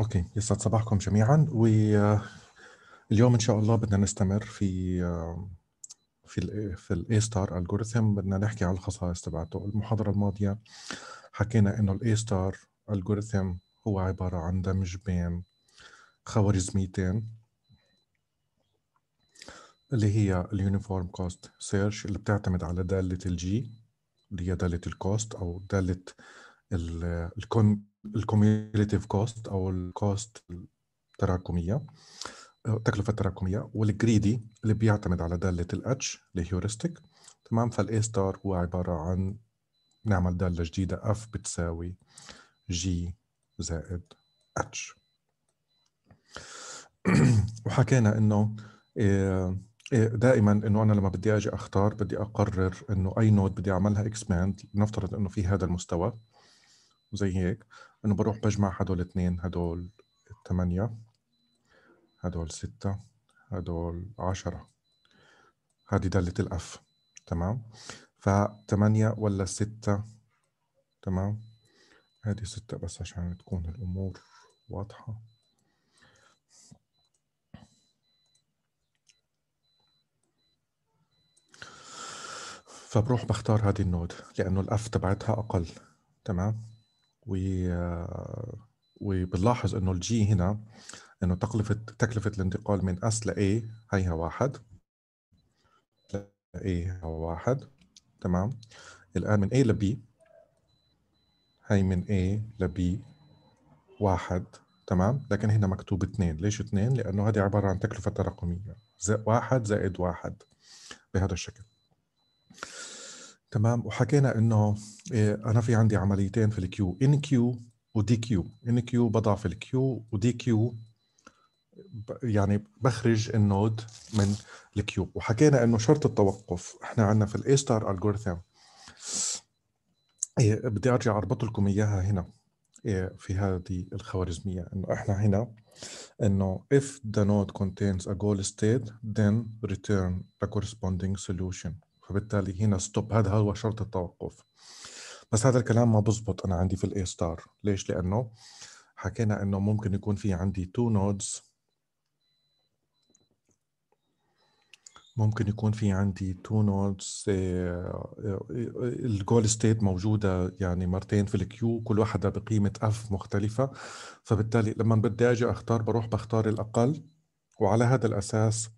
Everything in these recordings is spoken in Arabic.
اوكي يسعد صباحكم جميعا واليوم آه، ان شاء الله بدنا نستمر في آه، في الـ في الاي ستار الجوريثم بدنا نحكي على الخصائص تبعته المحاضره الماضيه حكينا انه الاي ستار الجوريثم هو عباره عن دمج بين خوارزميتين اللي هي اليونيفورم كوست سيرش اللي بتعتمد على دالة الجي اللي هي دالة الكوست أو دالة الكون الكوميوليتيف كوست او الكوست التراكميه التكلفه التراكميه والجريدي اللي بيعتمد على داله الاتش اللي تمام فالاي ستار هو عباره عن نعمل داله جديده اف بتساوي جي زائد اتش وحكينا انه آه، آه، دائما انه انا لما بدي اجي اختار بدي اقرر انه اي نود بدي اعملها اكسباند نفترض انه في هذا المستوى زي هيك انه بروح بجمع هدول اثنين هدول ثمانية هدول ستة هدول عشرة هذه دالة الأف تمام فثمانية ولا ستة تمام هذه ستة بس عشان تكون الأمور واضحة فبروح بختار هذه النود لأنه الأف تبعتها أقل تمام و وبنلاحظ انه الجي هنا انه تكلفه تكلفه الانتقال من اس لاي هيها واحد لاي واحد تمام الان من اي لبي هي من اي لبي واحد تمام لكن هنا مكتوب اثنين ليش اثنين لانه هذه عباره عن تكلفه تراكميه واحد زائد واحد بهذا الشكل تمام وحكينا انه إيه، انا في عندي عمليتين في الكيو ان كيو ودي كيو ان كيو بضع في الكيو ودي كيو يعني بخرج النود من الكيو وحكينا انه شرط التوقف احنا عندنا في الاي ستار الجوريثم بدي ارجع اربط لكم اياها هنا إيه، في هذه الخوارزميه انه احنا هنا انه if the node contains a goal state then return the corresponding solution فبالتالي هنا ستوب هذا هو شرط التوقف بس هذا الكلام ما بزبط انا عندي في الاي ستار ليش لانه حكينا انه ممكن يكون في عندي تو نودز ممكن يكون في عندي تو نودز الجول ستيت موجوده يعني مرتين في الكيو كل واحده بقيمه اف مختلفه فبالتالي لما بدي اجي اختار بروح بختار الاقل وعلى هذا الاساس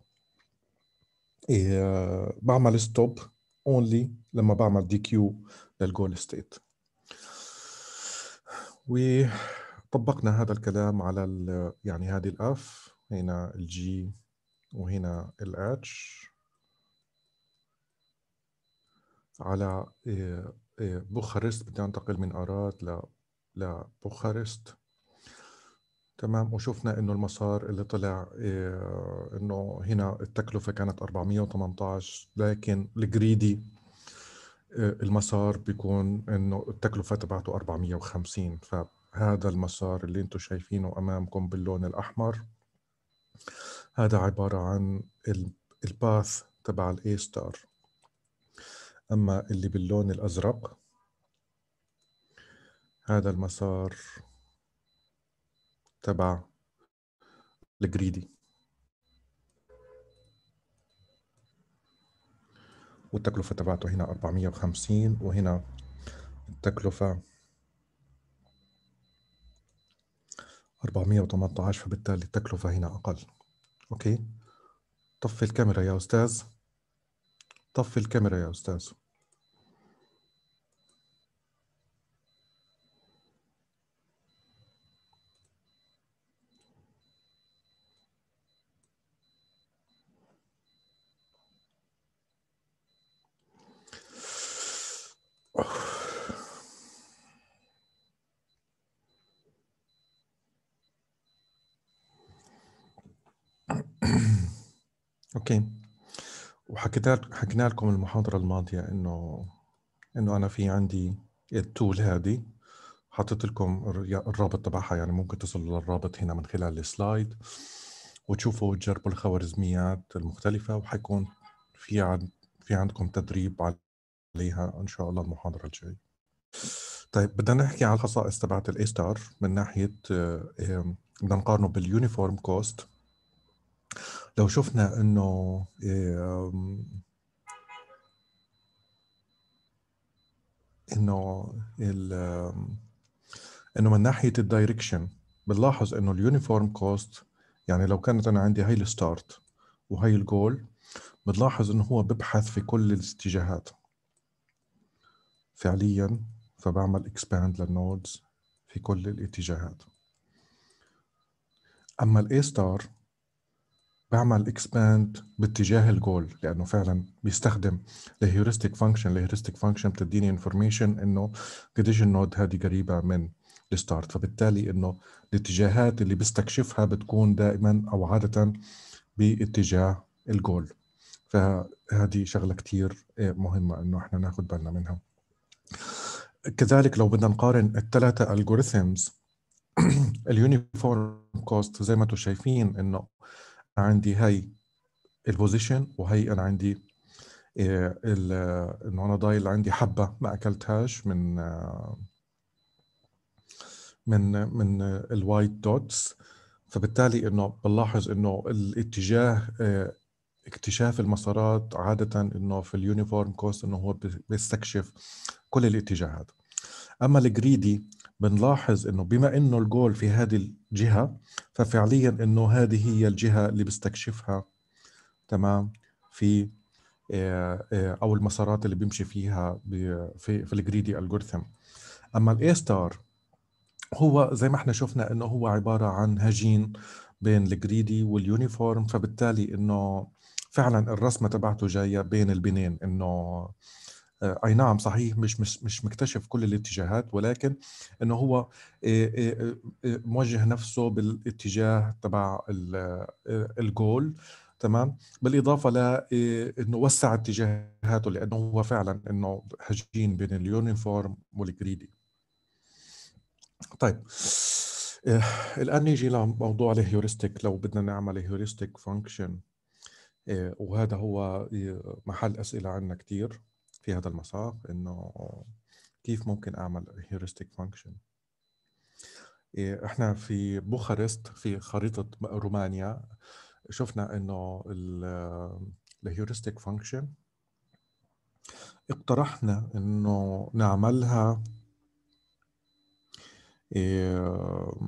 إيه، بعمل ستوب اونلي لما بعمل دي كيو للجول ستيت وطبقنا هذا الكلام على يعني هذه الاف هنا الجي وهنا الاتش على إيه، إيه، بوخارست بدي انتقل من اراد ل لبوخارست تمام وشفنا انه المسار اللي طلع إيه انه هنا التكلفه كانت 418 لكن الجريدي إيه المسار بيكون انه التكلفه تبعته 450 فهذا المسار اللي انتم شايفينه امامكم باللون الاحمر هذا عباره عن الباث تبع الاي ستار اما اللي باللون الازرق هذا المسار تبع الجريدي والتكلفة تبعته هنا 450 وهنا التكلفة 418 فبالتالي التكلفة هنا أقل أوكي طفي الكاميرا يا أستاذ طفي الكاميرا يا أستاذ اوكي وحكينا حكينا لكم المحاضره الماضيه انه انه انا في عندي التول هذه حطيت لكم الرابط تبعها يعني ممكن تصلوا للرابط هنا من خلال السلايد وتشوفوا وتجربوا الخوارزميات المختلفه وحيكون في عند في عندكم تدريب عليها ان شاء الله المحاضره الجايه طيب بدنا نحكي على الخصائص تبعت الاي ستار من ناحيه آه، بدنا نقارنه باليونيفورم كوست لو شفنا انه انه انه من ناحيه الدايركشن بنلاحظ انه اليونيفورم كوست يعني لو كانت انا عندي هاي الستارت وهي الجول بنلاحظ انه هو ببحث في كل الاتجاهات فعليا فبعمل اكسباند للنودز في كل الاتجاهات اما الاي ستار بعمل اكسباند باتجاه الجول لانه فعلا بيستخدم الهيورستيك فانكشن الهيورستيك فانكشن بتديني انفورميشن انه قديش النود هذه قريبه من الستارت فبالتالي انه الاتجاهات اللي بستكشفها بتكون دائما او عاده باتجاه الجول فهذه شغله كثير آه، مهمه انه احنا ناخذ بالنا منها كذلك لو بدنا نقارن الثلاثه الجوريثمز اليونيفورم كوست زي ما انتم شايفين انه عندي هي البوزيشن وهي انا عندي آه، انه انا ضايل عندي حبه ما اكلتهاش من آه، من من الوايت دوتس فبالتالي انه بنلاحظ انه الاتجاه آه، اكتشاف المسارات عادة انه في اليونيفورم كوست انه هو بيستكشف كل الاتجاهات اما الجريدي بنلاحظ انه بما انه الجول في هذه الجهه ففعليا انه هذه هي الجهه اللي بستكشفها تمام في آه، آه، او المسارات اللي بيمشي فيها في في الجريدي الجورثم اما الاي ستار هو زي ما احنا شفنا انه هو عباره عن هجين بين الجريدي واليونيفورم فبالتالي انه فعلا الرسمه تبعته جايه بين البنين انه آه، اي نعم صحيح مش مش مش مكتشف كل الاتجاهات ولكن انه هو آه، آه، موجه نفسه بالاتجاه تبع الجول تمام بالاضافه انه وسع اتجاهاته لانه هو فعلا انه هجين بين اليونيفورم والجريدي طيب الان نيجي لموضوع الهيوريستيك لو بدنا نعمل هيوريستيك فانكشن وهذا هو محل اسئله عندنا كثير في هذا المساق انه كيف ممكن اعمل هيورستيك إيه، فانكشن احنا في بوخارست في خريطه رومانيا شفنا انه الهيورستيك فانكشن اقترحنا انه نعملها إيه،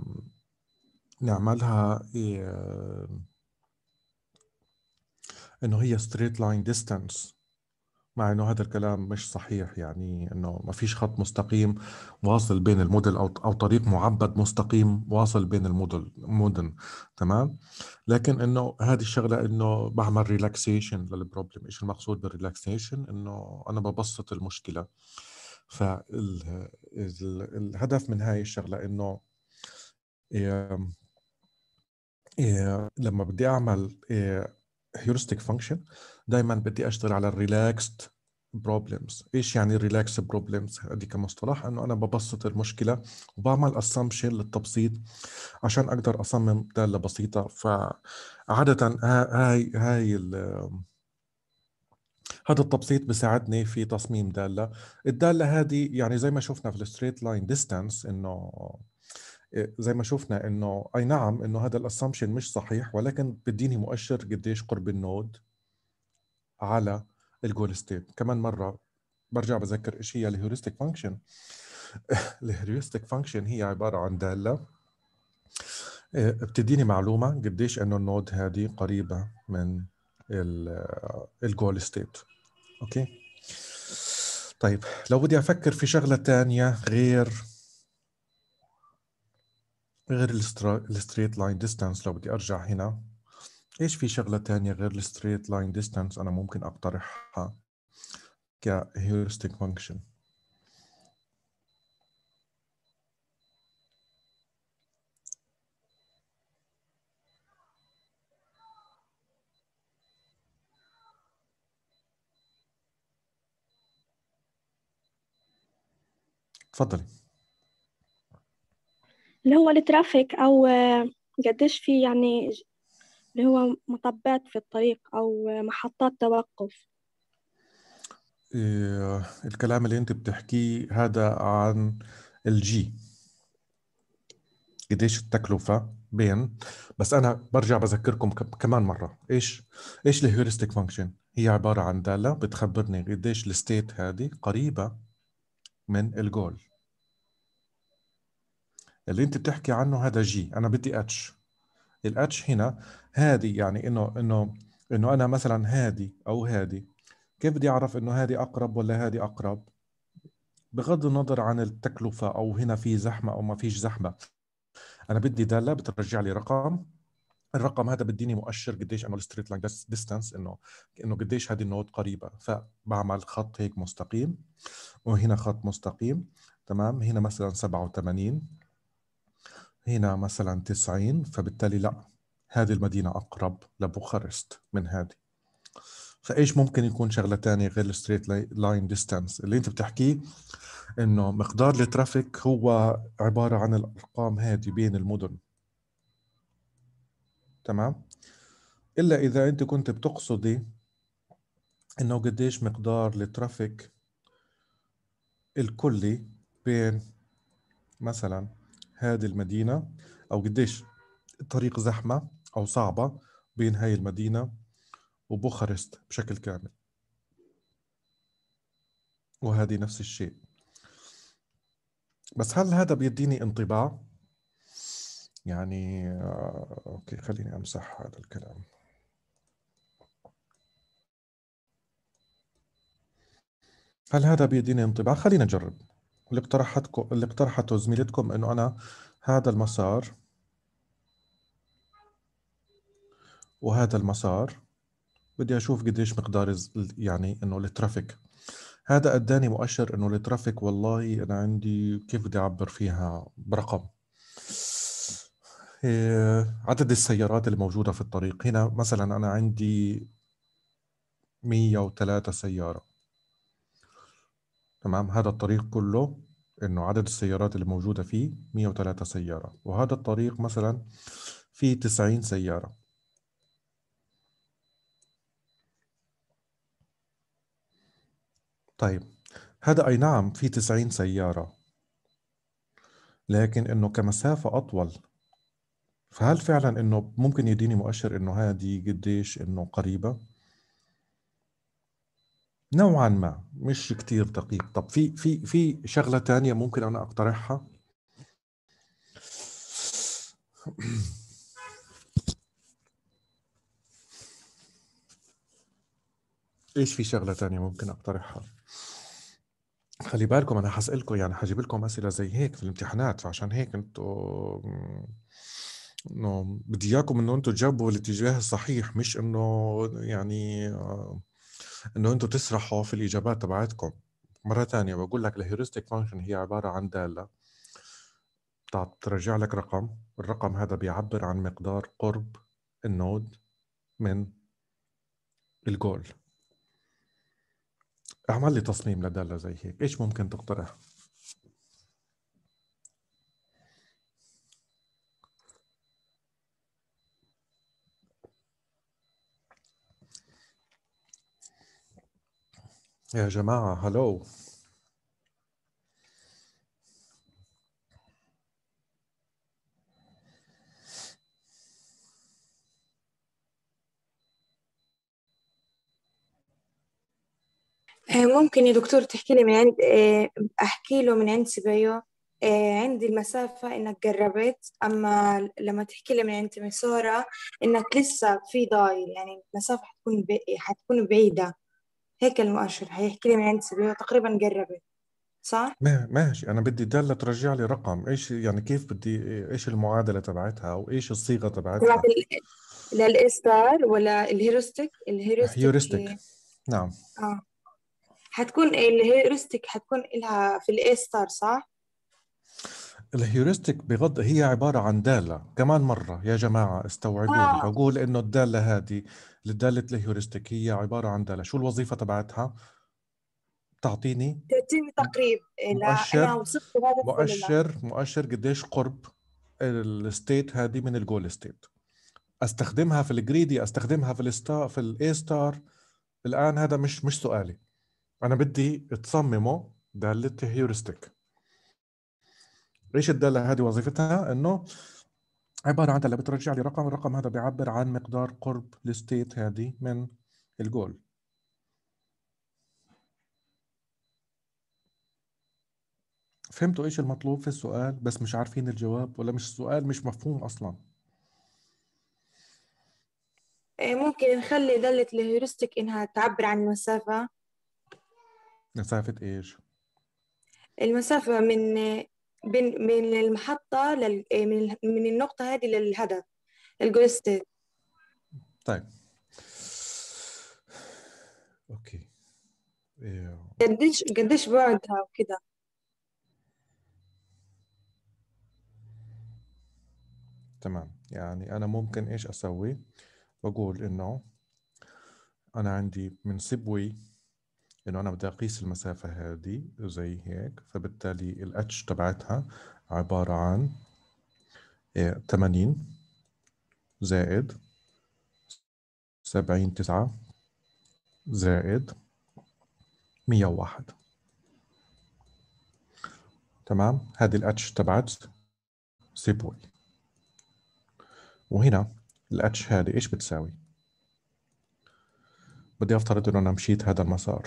نعملها إيه، انه هي ستريت لاين ديستانس مع انه هذا الكلام مش صحيح يعني انه ما فيش خط مستقيم واصل بين المدن او او طريق معبد مستقيم واصل بين المدن مدن تمام لكن انه هذه الشغله انه بعمل ريلاكسيشن للبروبلم ايش المقصود بالريلاكسيشن انه انا ببسط المشكله فالهدف من هاي الشغله انه إيه إيه لما بدي اعمل إيه هيورستيك فانكشن دائما بدي اشتغل على الريلاكست بروبلمز ايش يعني الريلاكس بروبلمز هذه كمصطلح انه انا ببسط المشكله وبعمل اسامبشن للتبسيط عشان اقدر اصمم داله بسيطه فعاده هاي هاي هذا التبسيط بيساعدني في تصميم داله الداله هذه يعني زي ما شفنا في الستريت لاين ديستانس انه زي ما شفنا انه اي نعم انه هذا الاسامبشن مش صحيح ولكن بديني مؤشر قديش قرب النود على الجول ستيت كمان مره برجع بذكر ايش هي الهيوريستيك فانكشن الهيوريستيك فانكشن هي عباره عن داله آه، بتديني معلومه قديش انه النود هذه قريبه من الجول آه، ستيت اوكي طيب لو بدي افكر في شغله ثانيه غير غير الستريت لاين ديستانس لو بدي ارجع هنا ايش في شغله ثانيه غير الستريت لاين ديستانس انا ممكن اقترحها كهيورستيك فانكشن تفضلي اللي هو الترافيك أو آه، قديش في يعني اللي هو مطبات في الطريق أو آه، محطات توقف إيه، الكلام اللي أنت بتحكيه هذا عن الجي قديش التكلفة بين بس أنا برجع بذكركم كمان مرة إيش إيش الهيوريستيك فانكشن هي عبارة عن دالة بتخبرني قديش الستيت هذه قريبة من الجول اللي انت بتحكي عنه هذا جي انا بدي اتش الاتش هنا هذه يعني انه انه انه انا مثلا هذه او هذه كيف بدي اعرف انه هذه اقرب ولا هذه اقرب بغض النظر عن التكلفه او هنا في زحمه او ما فيش زحمه انا بدي داله بترجع لي رقم الرقم هذا بديني مؤشر قديش انه الستريت لاين ديستانس انه انه قديش هذه النود قريبه فبعمل خط هيك مستقيم وهنا خط مستقيم تمام هنا مثلا 87 هنا مثلا 90 فبالتالي لا هذه المدينة أقرب لبوخارست من هذه فايش ممكن يكون شغله ثانيه غير الستريت لاين ديستانس اللي انت بتحكيه انه مقدار الترافيك هو عباره عن الارقام هذه بين المدن تمام الا اذا انت كنت بتقصدي انه قديش مقدار الترافيك الكلي بين مثلا هذه المدينة أو قديش الطريق زحمة أو صعبة بين هاي المدينة وبوخارست بشكل كامل وهذه نفس الشيء بس هل هذا بيديني انطباع يعني آه، اوكي خليني امسح هذا الكلام هل هذا بيديني انطباع خلينا نجرب اللي اقترحتكم اللي اقترحته زميلتكم انه انا هذا المسار وهذا المسار بدي اشوف قديش مقدار يعني انه الترافيك هذا اداني مؤشر انه الترافيك والله انا عندي كيف بدي اعبر فيها برقم إيه، عدد السيارات الموجودة في الطريق هنا مثلا أنا عندي 103 سيارة تمام هذا الطريق كله انه عدد السيارات اللي موجوده فيه 103 سياره وهذا الطريق مثلا فيه 90 سياره طيب هذا اي نعم في 90 سياره لكن انه كمسافه اطول فهل فعلا انه ممكن يديني مؤشر انه هذه قديش انه قريبه نوعا ما مش كتير دقيق طب في في في شغله تانية ممكن انا اقترحها ايش في شغله تانية ممكن اقترحها خلي بالكم انا حسألكم يعني حجيب لكم اسئله زي هيك في الامتحانات فعشان هيك انتوا انه بدي اياكم انه انتم تجاوبوا الاتجاه الصحيح مش انه يعني آه انه انتم تسرحوا في الاجابات تبعتكم مره ثانيه بقول لك الهيورستيك فانكشن هي عباره عن داله بترجع لك رقم الرقم هذا بيعبر عن مقدار قرب النود من الجول اعمل لي تصميم لداله زي هيك ايش ممكن تقترح يا جماعة هلو آه، ممكن يا دكتور تحكي لي من عند آه، احكي له من عند سبايو آه، عندي المسافة إنك قربت أما لما تحكي لي من عند ميسورة إنك لسه في ضايل يعني المسافة حتكون حتكون بعيدة هيك المؤشر هيحكي لي من عند سبيل تقريبا قربت صح؟ ماشي انا بدي دالة ترجع لي رقم ايش يعني كيف بدي ايش المعادله تبعتها وايش الصيغه تبعتها للاستار ولا الهيروستيك الهيروستيك هيوريستيك نعم اه حتكون الهيروستيك حتكون لها في الاستار صح؟ الهيورستيك بغض هي عبارة عن دالة كمان مرة يا جماعة استوعبوني آه. بقول إنه الدالة هذه لدالة الهيورستيك هي عبارة عن دالة شو الوظيفة تبعتها؟ تعطيني تعطيني تقريب مؤشر أنا وصفت هذا مؤشر مؤشر قديش قرب الستيت هذه من الجول ستيت استخدمها في الجريدي استخدمها في الستار في الاي ستار الان هذا مش مش سؤالي انا بدي تصممه داله هيورستيك ايش الداله هذه وظيفتها انه عباره عن داله بترجع لي رقم الرقم هذا بيعبر عن مقدار قرب الستيت هذه من الجول فهمتوا ايش المطلوب في السؤال بس مش عارفين الجواب ولا مش السؤال مش مفهوم اصلا إيه، ممكن نخلي دالة الهيورستيك إنها تعبر عن المسافة مسافة إيش؟ المسافة من بين من المحطة لل... إيه، من من النقطة هذه للهدف الجول ستيت طيب اوكي إيه. قديش قديش بعدها وكذا تمام يعني انا ممكن ايش اسوي بقول انه انا عندي من سيبوي انه انا بدي اقيس المسافه هذه زي هيك فبالتالي الاتش تبعتها عباره عن 80 آه، زائد 70 9 زائد 101 تمام هذه الاتش تبعت سيبوي وهنا الاتش هذه ايش بتساوي بدي افترض انه انا مشيت هذا المسار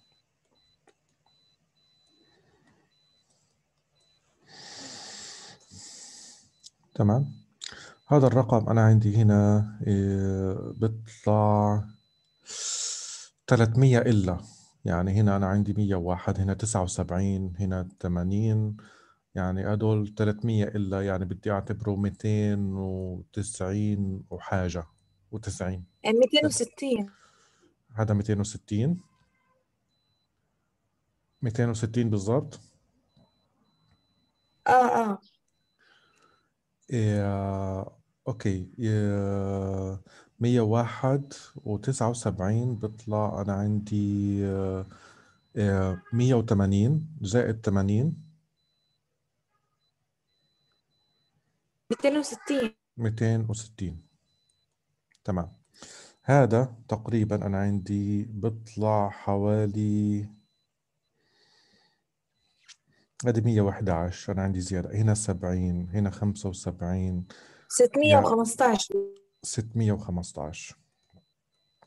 تمام هذا الرقم أنا عندي هنا آه، بيطلع 300 إلا يعني هنا أنا عندي 101 هنا 79 هنا 80 يعني هدول 300 إلا يعني بدي أعتبره 290 وحاجة و90 يعني 260 هذا 260 260 بالضبط اه اه إيه اوكي إيه 101 و79 بيطلع انا عندي إيه زائد 180 زائد 80 260 260 تمام هذا تقريبا انا عندي بيطلع حوالي هذه 111 انا عندي زياده هنا 70 هنا 75 615 615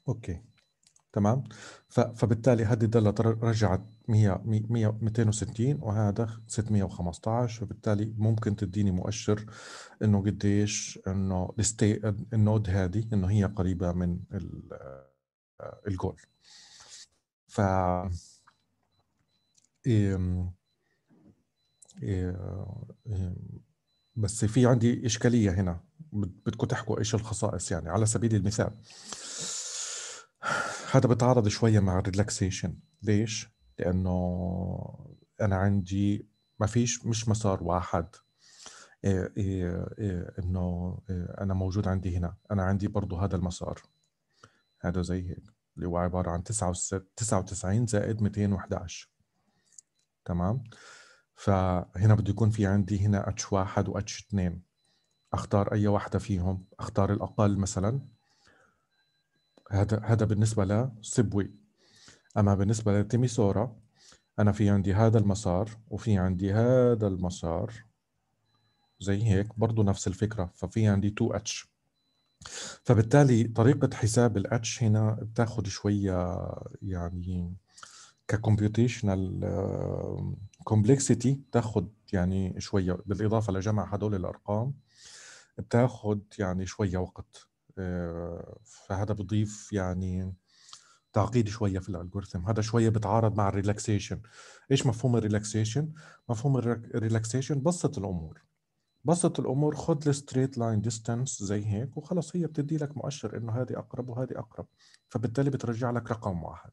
اوكي تمام فبالتالي هذه ضلت رجعت 100 100 260 وهذا 615 فبالتالي ممكن تديني مؤشر انه قديش انه الستي النود هذه انه هي قريبه من آه، الجول ف إيه، إيه، بس في عندي إشكالية هنا بدكم تحكوا إيش الخصائص يعني على سبيل المثال هذا بتعارض شوية مع الريلاكسيشن ليش؟ لأنه أنا عندي ما فيش مش مسار واحد إيه إيه إيه انه إيه، انا موجود عندي هنا انا عندي برضه هذا المسار هذا زي هيك اللي هو عباره عن 99 زائد 211 تمام فهنا بده يكون في عندي هنا اتش واحد واتش اثنين اختار اي واحدة فيهم اختار الاقل مثلا هذا هذا بالنسبة لسبوي اما بالنسبة لتيميسورا انا في عندي هذا المسار وفي عندي هذا المسار زي هيك برضه نفس الفكرة ففي عندي 2 اتش فبالتالي طريقة حساب الاتش هنا بتاخذ شوية يعني ككمبيوتيشنال كومبلكسيتي تاخد يعني شويه بالاضافه لجمع هدول الارقام بتاخد يعني شويه وقت آه، فهذا بضيف يعني تعقيد شويه في الالجوريثم هذا شويه بتعارض مع الريلاكسيشن ايش مفهوم الريلاكسيشن مفهوم الريلاكسيشن بسط الامور بسط الامور خد الستريت لاين ديستانس زي هيك وخلص هي بتدي لك مؤشر انه هذه اقرب وهذه اقرب فبالتالي بترجع لك رقم واحد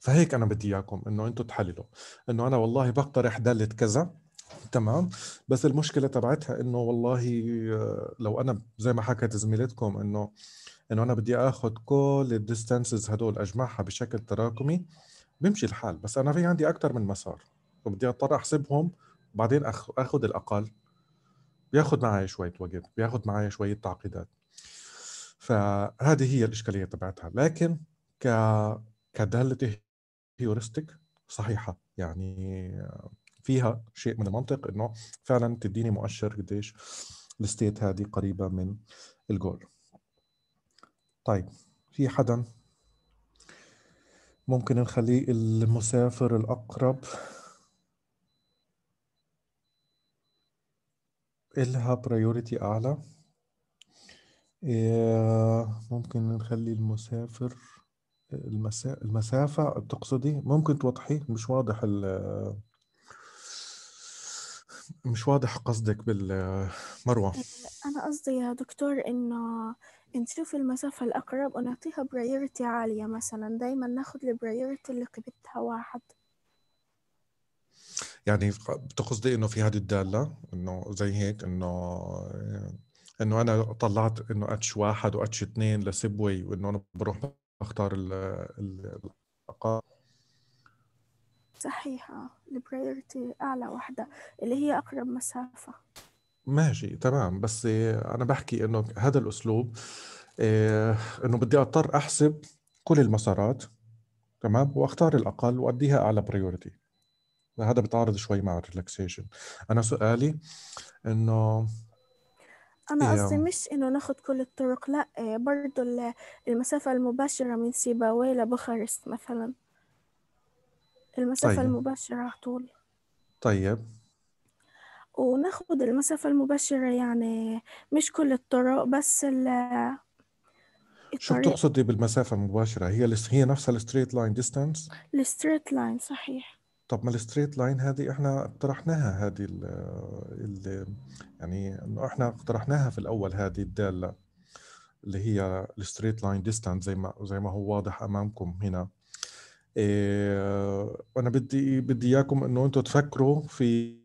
فهيك انا بدي اياكم انه انتم تحللوا انه انا والله بقترح داله كذا تمام بس المشكله تبعتها انه والله آه، لو انا زي ما حكت زميلتكم انه انه انا بدي اخذ كل الديستانسز هدول اجمعها بشكل تراكمي بيمشي الحال بس انا في عندي اكثر من مسار وبدي اضطر احسبهم بعدين اخذ الاقل بياخذ معي شويه وقت بياخذ معي شويه تعقيدات فهذه هي الاشكاليه تبعتها لكن ك كدالة هيورستيك صحيحة يعني فيها شيء من المنطق انه فعلا تديني مؤشر قديش الستيت هذه قريبة من الجول طيب في حدا ممكن نخليه المسافر الأقرب إلها برايوريتي أعلى إيه، ممكن نخلي المسافر المسافة بتقصدي ممكن توضحي مش واضح ال مش واضح قصدك بالمروة آه، أنا قصدي يا دكتور إنه نشوف المسافة الأقرب ونعطيها برايورتي عالية مثلا دايما ناخد البرايورتي اللي قبلتها واحد يعني بتقصدي انه في هذه الداله انه زي هيك انه انه انا طلعت انه اتش واحد واتش اثنين لسبوي وانه انا بروح اختار ال صحيح صحيحة آه. البريورتي اعلى وحدة اللي هي اقرب مسافه ماشي تمام بس انا بحكي انه هذا الاسلوب آه، انه بدي اضطر احسب كل المسارات تمام واختار الاقل واديها اعلى بريورتي هذا بتعارض شوي مع الريلاكسيشن انا سؤالي انه أنا قصدي مش إنه ناخد كل الطرق لأ آه، برضو المسافة المباشرة من سيباوي لبوخارست مثلا المسافة طيب المباشرة على طول طيب وناخد المسافة المباشرة يعني مش كل الطرق بس ال- شو بتقصدي بالمسافة المباشرة هي هي نفسها الستريت لاين ديستانس الستريت لاين صحيح طب ما الستريت لاين هذه احنا اقترحناها هذه ال يعني انه احنا اقترحناها في الاول هذه الداله اللي هي الستريت لاين ديستانس زي ما زي ما هو واضح امامكم هنا إيه وانا بدي بدي اياكم انه انتم تفكروا في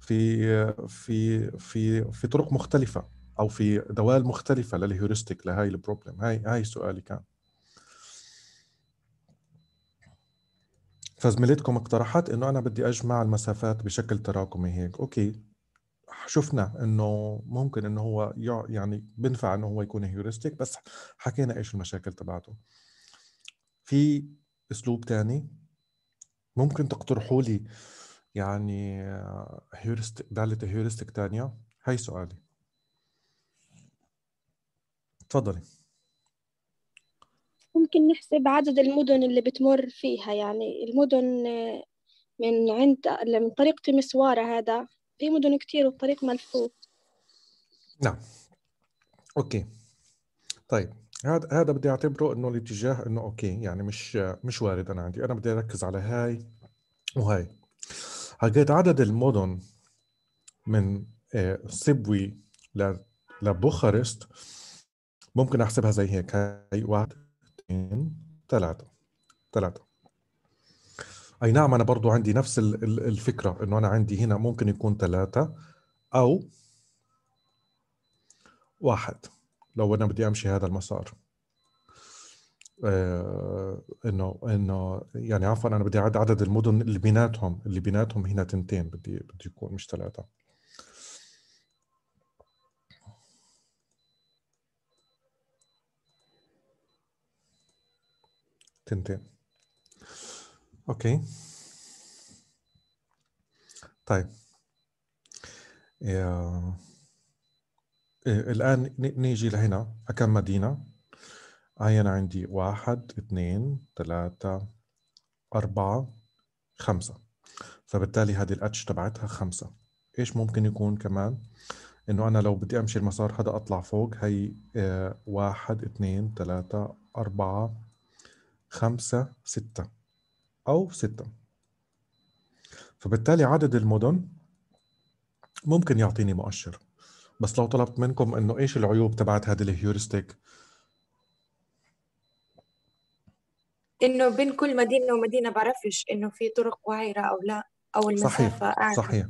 في في في في طرق مختلفه او في دوال مختلفه للهيوريستيك لهي البروبلم هاي هاي سؤالي كان فزميلتكم اقترحت انه انا بدي اجمع المسافات بشكل تراكمي هيك اوكي شفنا انه ممكن انه هو يعني بنفع انه هو يكون هيورستيك بس حكينا ايش المشاكل تبعته في اسلوب تاني ممكن تقترحوا لي يعني هيورستيك دالة هيورستيك تانية هاي سؤالي تفضلي ممكن نحسب عدد المدن اللي بتمر فيها يعني المدن آه، من عند من طريق تمسوارة هذا في مدن كتير والطريق ملفوف نعم اوكي طيب هذا هذا بدي اعتبره انه الاتجاه انه اوكي يعني مش مش وارد انا عندي انا بدي اركز على هاي وهاي هلقيت عدد المدن من صبوي آه، لبوخارست ممكن احسبها زي هيك هاي واحد اثنين ثلاثة ثلاثة أي نعم أنا برضو عندي نفس الفكرة إنه أنا عندي هنا ممكن يكون ثلاثة أو واحد لو أنا بدي أمشي هذا المسار آه، انه انه يعني عفوا انا بدي اعد عدد المدن اللي بيناتهم اللي بيناتهم هنا تنتين بدي بدي يكون مش ثلاثه تنتين اوكي طيب إيه الآن نيجي لهنا كم مدينة هاي أنا عندي واحد اثنين ثلاثة أربعة خمسة فبالتالي هذه الاتش تبعتها خمسة ايش ممكن يكون كمان انه انا لو بدي امشي المسار هذا اطلع فوق هي آه، واحد اثنين ثلاثة أربعة خمسة ستة أو ستة فبالتالي عدد المدن ممكن يعطيني مؤشر بس لو طلبت منكم انه ايش العيوب تبعت هذه الهيورستيك انه بين كل مدينه ومدينه بعرفش انه في طرق وعيره او لا او المسافه صحيح أعلى. صحيح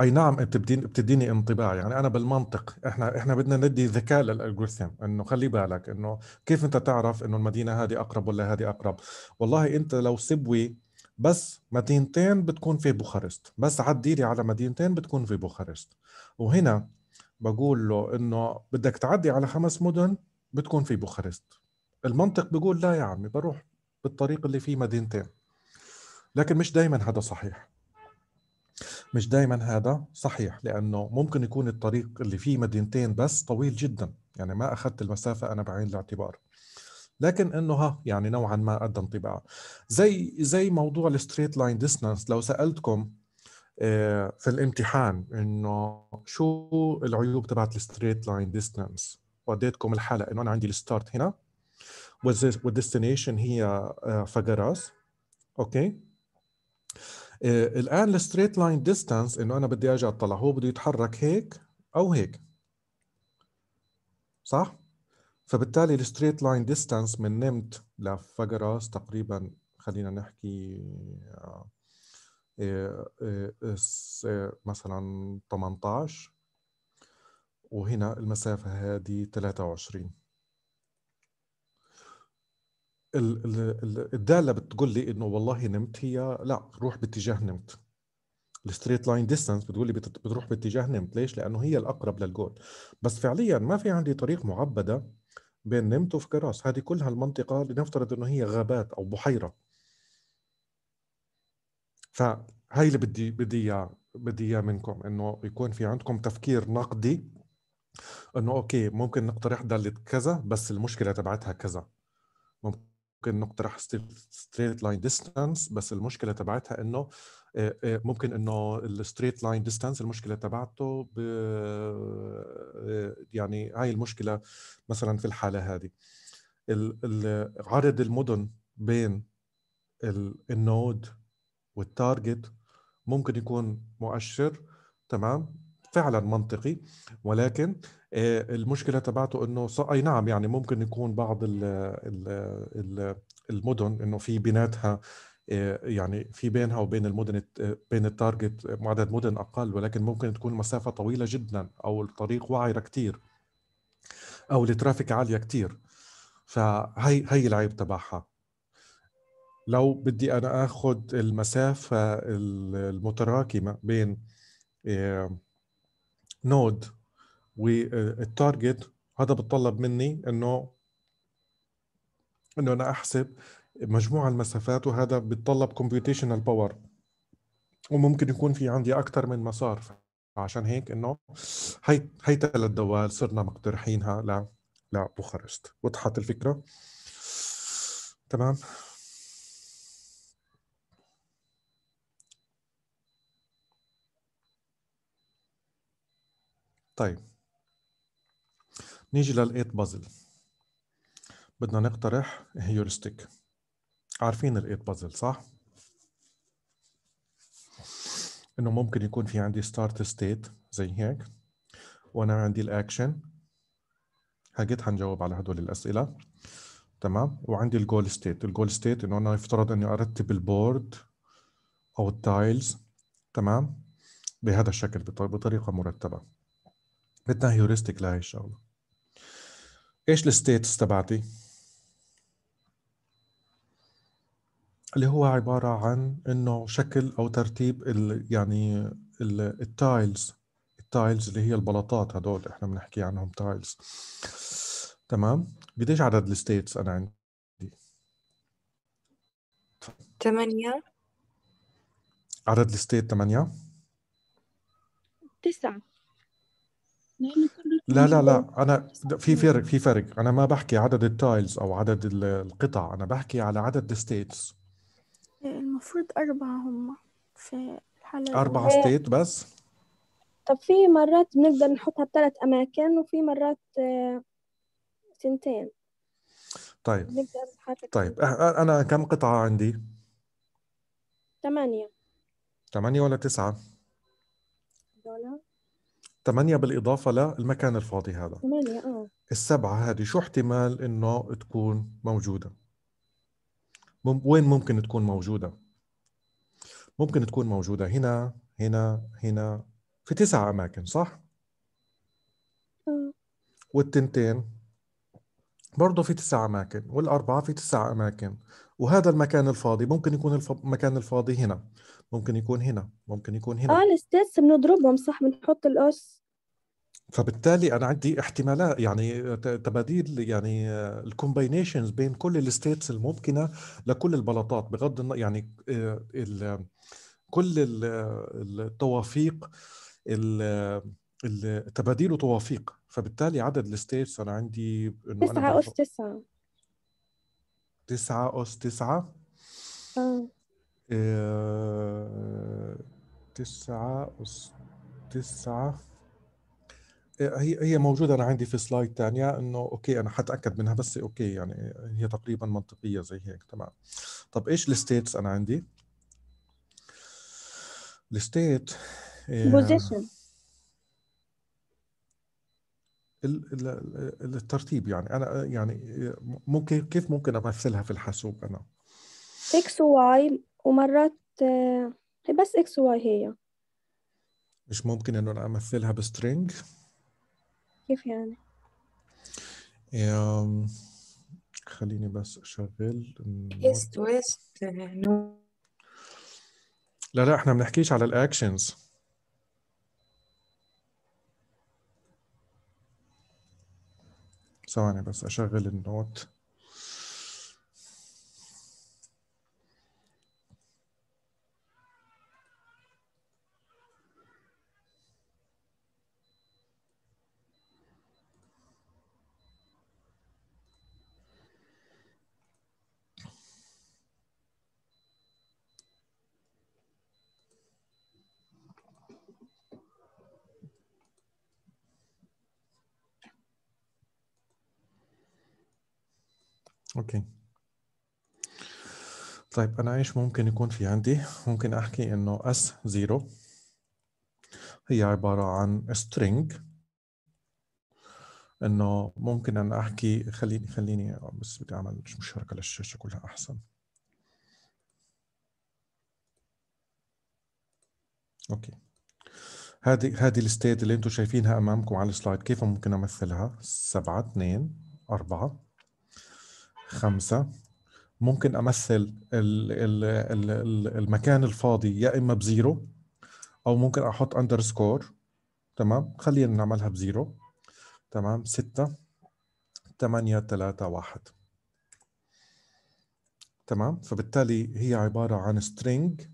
اي نعم إيه، بتديني بتديني انطباع يعني انا بالمنطق احنا احنا بدنا ندي ذكاء للالجوريثم انه خلي بالك انه كيف انت تعرف انه المدينه هذه اقرب ولا هذه اقرب والله انت لو سبوي بس مدينتين بتكون في بوخارست بس عديلي على مدينتين بتكون في بوخارست وهنا بقول له انه بدك تعدي على خمس مدن بتكون في بوخارست المنطق بيقول لا يا عمي بروح بالطريق اللي فيه مدينتين لكن مش دائما هذا صحيح مش دايما هذا صحيح لانه ممكن يكون الطريق اللي فيه مدينتين بس طويل جدا يعني ما اخذت المسافه انا بعين الاعتبار لكن انه ها يعني نوعا ما ادى انطباع زي زي موضوع الستريت لاين ديستانس لو سالتكم آه، في الامتحان انه شو العيوب تبعت الستريت لاين ديستانس وديتكم الحلقه انه انا عندي الستارت هنا والديستنيشن هي آه، فجراس اوكي آه، الان الستريت لاين ديستانس انه انا بدي اجي اطلع هو بده يتحرك هيك او هيك صح فبالتالي الستريت لاين ديستانس من نمت لفقراس تقريبا خلينا نحكي آه، آه، مثلا 18 وهنا المسافه هذه 23 الداله بتقول لي انه والله نمت هي لا روح باتجاه نمت الستريت لاين ديستانس بتقول لي بتروح باتجاه نمت ليش لانه هي الاقرب للجول بس فعليا ما في عندي طريق معبده بين نمت وفكراس هذه كلها المنطقه لنفترض انه هي غابات او بحيره فهي اللي بدي بدي اياه بدي اياه منكم انه يكون في عندكم تفكير نقدي انه اوكي ممكن نقترح داله كذا بس المشكله تبعتها كذا ممكن ممكن نقترح ستريت لاين ديستانس بس المشكله تبعتها انه آه، آه، ممكن انه الستريت لاين ديستانس المشكله تبعته آه، يعني هاي المشكله مثلا في الحاله هذه عدد المدن بين النود والتارجت ممكن يكون مؤشر تمام فعلا منطقي ولكن آه، المشكله تبعته انه ص... اي نعم يعني ممكن يكون بعض ال ال ال المدن انه في بيناتها آه، يعني في بينها وبين المدن بين التارجت عدد مدن اقل ولكن ممكن تكون مسافه طويله جدا او الطريق وعره كثير او الترافيك عاليه كثير فهي هي العيب تبعها لو بدي انا اخذ المسافه المتراكمه بين آه، نود والتارجت هذا بتطلب مني انه انه انا احسب مجموع المسافات وهذا بتطلب كومبيوتيشنال باور وممكن يكون في عندي اكثر من مسار عشان هيك انه هي هي ثلاث دوال صرنا مقترحينها ل لبوخارست وضحت الفكره تمام طيب نيجي للايت بازل بدنا نقترح هيورستيك عارفين الايت بازل صح؟ انه ممكن يكون في عندي ستارت ستيت زي هيك وانا عندي الاكشن هاجيت حنجاوب على هدول الاسئله تمام وعندي الجول ستيت الجول ستيت انه انا يفترض اني ارتب البورد او التايلز تمام بهذا الشكل بطريقه مرتبه بدنا هيورستيك لهي الشغله ايش الستيتس تبعتي اللي هو عبارة عن انه شكل او ترتيب الـ يعني التايلز التايلز اللي هي البلاطات هدول احنا بنحكي عنهم تايلز تمام قديش عدد الستيتس انا عندي ثمانية عدد الستيت ثمانية تسعة لا لا لا انا في فرق في فرق انا ما بحكي عدد التايلز او عدد القطع انا بحكي على عدد الستيتس إيه، المفروض أربعة هم في الحالة أربعة اربع إيه. ستيت بس طب في مرات بنقدر نحطها بثلاث أماكن وفي مرات آه، سنتين طيب طيب أه، أه، انا كم قطعة عندي ثمانية ثمانية ولا تسعة دولار ثمانية بالإضافة للمكان الفاضي هذا ثمانية آه السبعة هذه شو احتمال إنه تكون موجودة؟ مم وين ممكن تكون موجودة؟ ممكن تكون موجودة هنا هنا هنا في تسع أماكن صح؟ آه. والتنتين برضه في تسع أماكن والأربعة في تسع أماكن وهذا المكان الفاضي ممكن يكون الف... المكان الفاضي هنا ممكن يكون هنا ممكن يكون هنا اه الستيتس بنضربهم صح بنحط الأس فبالتالي أنا عندي احتمالات يعني تباديل يعني الكومباينيشنز بين كل الستيتس الممكنة لكل البلاطات بغض النظر يعني آه، ال... كل التوافيق الـ التباديل وتوافيق فبالتالي عدد الستيتس انا عندي انه 9 اس 9 9 اس 9 اه 9 اس 9 هي هي موجوده انا عندي في سلايد ثانيه انه اوكي انا حتاكد منها بس اوكي يعني هي تقريبا منطقيه زي هيك تمام طب ايش الستيتس انا عندي؟ الستيت بوزيشن آه، الترتيب يعني انا يعني ممكن كيف ممكن امثلها في الحاسوب انا اكس وواي ومرات آه، بس اكس وواي هي مش ممكن انه انا امثلها بسترينج كيف يعني خليني بس اشغل ايست ويست لا لا احنا بنحكيش على الاكشنز ثواني بس أشغل النوت اوكي طيب انا ايش ممكن يكون في عندي ممكن احكي انه اس 0 هي عباره عن string انه ممكن انا احكي خليني خليني بس بدي اعمل مشاركه للشاشه كلها احسن اوكي هذه هذه الستيت اللي انتم شايفينها امامكم على السلايد كيف ممكن امثلها 7 2 4 خمسة ممكن امثل الـ الـ الـ المكان الفاضي يا اما بزيرو او ممكن احط اندرسكور تمام خلينا نعملها بزيرو تمام ستة ثمانية ثلاثة واحد تمام فبالتالي هي عبارة عن string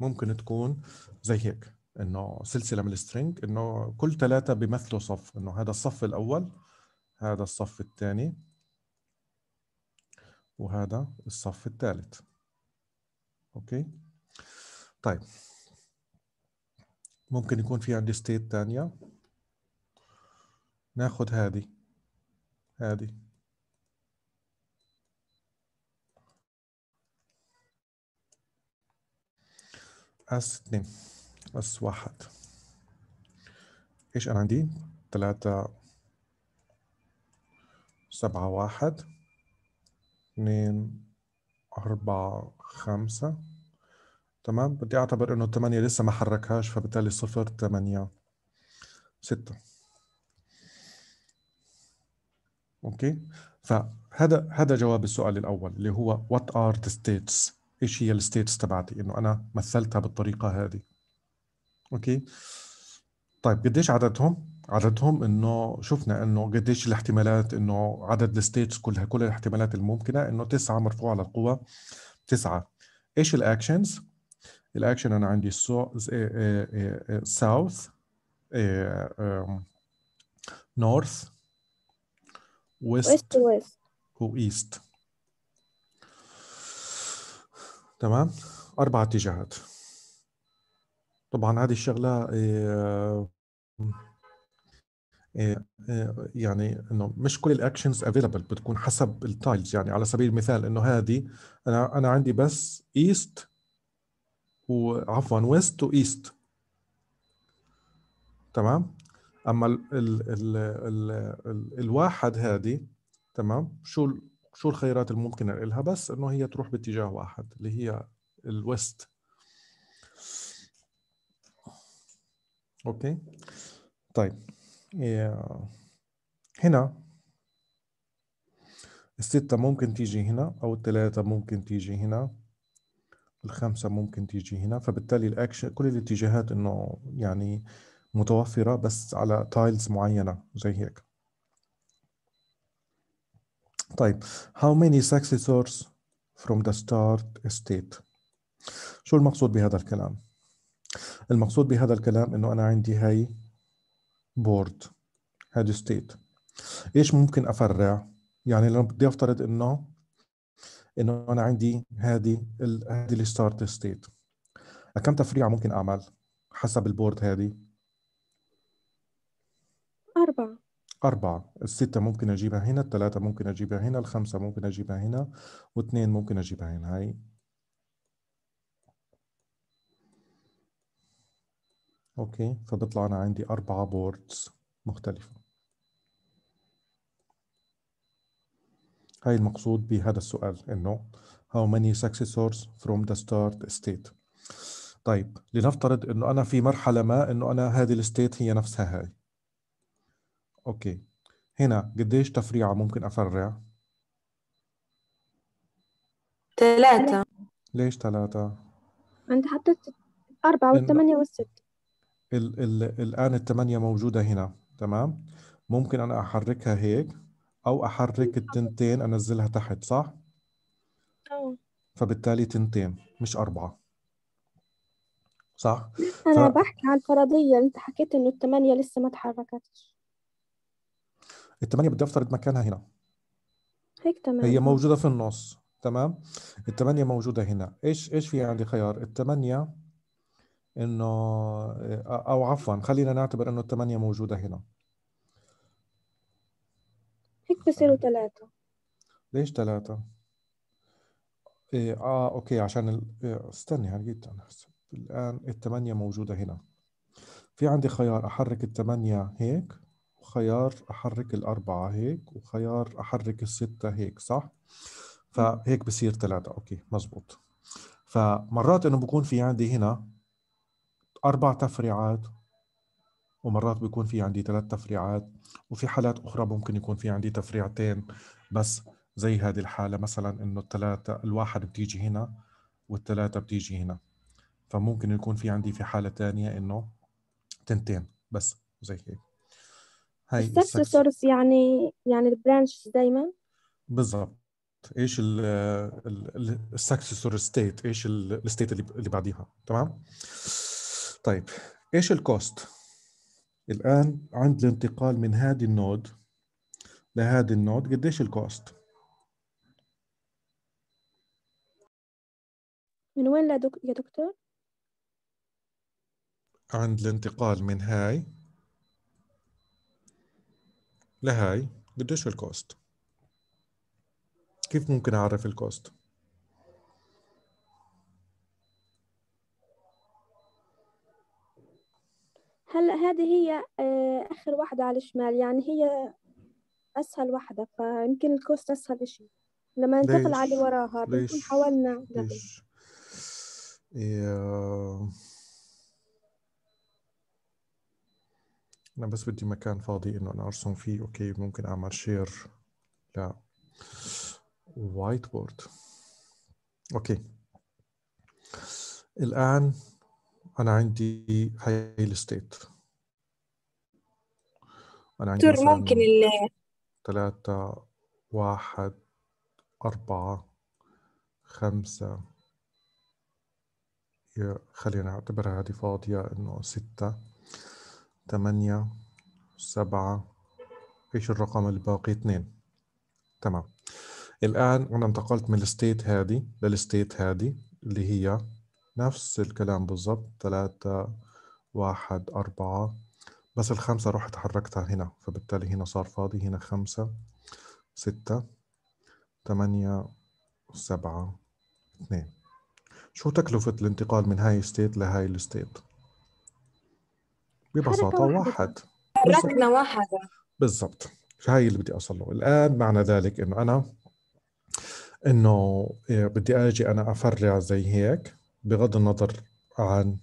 ممكن تكون زي هيك انه سلسلة من السترينج انه كل ثلاثة بيمثلوا صف انه هذا الصف الاول هذا الصف الثاني وهذا الصف الثالث اوكي طيب ممكن يكون في عندي ستيت ثانيه ناخد هذه هذه اس اثنين اس واحد ايش انا عندي ثلاثة سبعة واحد اثنين أربعة خمسة تمام بدي أعتبر إنه الثمانية لسه ما حركهاش فبالتالي صفر ثمانية ستة أوكي فهذا هذا جواب السؤال الأول اللي هو what are the states إيش هي الستيتس تبعتي إنه أنا مثلتها بالطريقة هذه أوكي طيب قديش عددهم عددهم انه شفنا انه قديش الاحتمالات انه عدد الستيتس كلها كل الاحتمالات الممكنه انه تسعه مرفوع على القوه تسعه ايش الاكشنز؟ الاكشن انا عندي ساوث نورث ويست وايست تمام اربع اتجاهات طبعا هذه الشغله آه، آه، آه، يعني انه مش كل الاكشنز افيلبل بتكون حسب التايلز يعني على سبيل المثال انه هذه انا انا عندي بس ايست وعفوا ويست وايست تمام اما ال ال ال ال ال الواحد هذه تمام شو شو الخيارات الممكنه لها بس انه هي تروح باتجاه واحد اللي هي الويست اوكي طيب هنا الستة ممكن تيجي هنا أو الثلاثة ممكن تيجي هنا الخمسة ممكن تيجي هنا فبالتالي الأكشن كل الاتجاهات إنه يعني متوفرة بس على تايلز معينة زي هيك طيب how many successors from the start state شو المقصود بهذا الكلام؟ المقصود بهذا الكلام إنه أنا عندي هاي بورد هذه ستيت ايش ممكن افرع يعني لو بدي افترض انه انه انا عندي هذه الـ هذه الستارت ستيت كم تفريعه ممكن اعمل حسب البورد هذه أربعة أربعة الستة ممكن أجيبها هنا الثلاثة ممكن أجيبها هنا الخمسة ممكن أجيبها هنا واثنين ممكن أجيبها هنا هاي اوكي فبيطلع انا عندي اربعه بوردز مختلفه هاي المقصود بهذا السؤال انه how many successors from the start state طيب لنفترض انه انا في مرحله ما انه انا هذه الستيت هي نفسها هاي اوكي هنا قديش تفريعه ممكن افرع ثلاثة ليش ثلاثة؟ أنت حطيت أربعة والثمانية والستة ال ال الآن الثمانية موجودة هنا تمام ممكن أنا أحركها هيك أو أحرك التنتين أنزلها تحت صح؟ فبالتالي تنتين مش أربعة صح؟ أنا ف... بحكي عن فرضية أنت حكيت إنه الثمانية لسه ما تحركتش الثمانية بدي أفترض مكانها هنا هيك تمام هي موجودة في النص تمام؟ الثمانية موجودة هنا، ايش ايش في عندي خيار؟ الثمانية انه آه، او عفوا خلينا نعتبر انه الثمانيه موجوده هنا هيك بصيروا ثلاثه ليش ثلاثه؟ إيه اه اوكي عشان ال... إيه، استني هلقيت انا الان الثمانيه موجوده هنا في عندي خيار احرك الثمانيه هيك وخيار احرك الاربعه هيك وخيار احرك السته هيك صح؟ فهيك بصير ثلاثه اوكي مزبوط فمرات انه بكون في عندي هنا اربع تفريعات ومرات بيكون في عندي ثلاث تفريعات وفي حالات اخرى ممكن يكون في عندي تفريعتين بس زي هذه الحاله مثلا انه الثلاثه الواحد بتيجي هنا والثلاثه بتيجي هنا فممكن يكون في عندي في حاله ثانيه انه تنتين بس زي هيك هاي السكسسورز يعني يعني البرانش دائما بالضبط ايش السكسسور ستيت ايش الستيت اللي بعديها تمام طيب ايش الكوست الان عند الانتقال من هذه النود لهذه النود قديش الكوست من وين لا دك... يا دكتور عند الانتقال من هاي لهاي قديش الكوست كيف ممكن اعرف الكوست هلا هذه هي آه، آخر واحدة على الشمال يعني هي أسهل واحدة فيمكن الكوست أسهل شيء لما ننتقل على اللي وراها بنكون حاولنا يا... أنا بس بدي مكان فاضي إنه أنا أرسم فيه أوكي ممكن أعمل شير لا وايت بورد أوكي الآن انا عندي هاي الستيت انا عندي دكتور ممكن ال ثلاثة واحد أربعة خمسة خلينا نعتبرها هذه فاضية إنه ستة ثمانية سبعة إيش الرقم الباقي اثنين تمام الآن أنا انتقلت من الستيت هذه للستيت هذه اللي هي نفس الكلام بالظبط ثلاثة واحد أربعة بس الخمسة رحت حركتها هنا فبالتالي هنا صار فاضي هنا خمسة ستة ثمانية سبعة اثنين شو تكلفة الانتقال من هاي الستيت لهاي الستيت؟ ببساطة واحد حركنا واحدة بالضبط هاي اللي بدي أوصل له الآن معنى ذلك إنه أنا إنه إيه، بدي أجي أنا أفرع زي هيك بغض النظر عن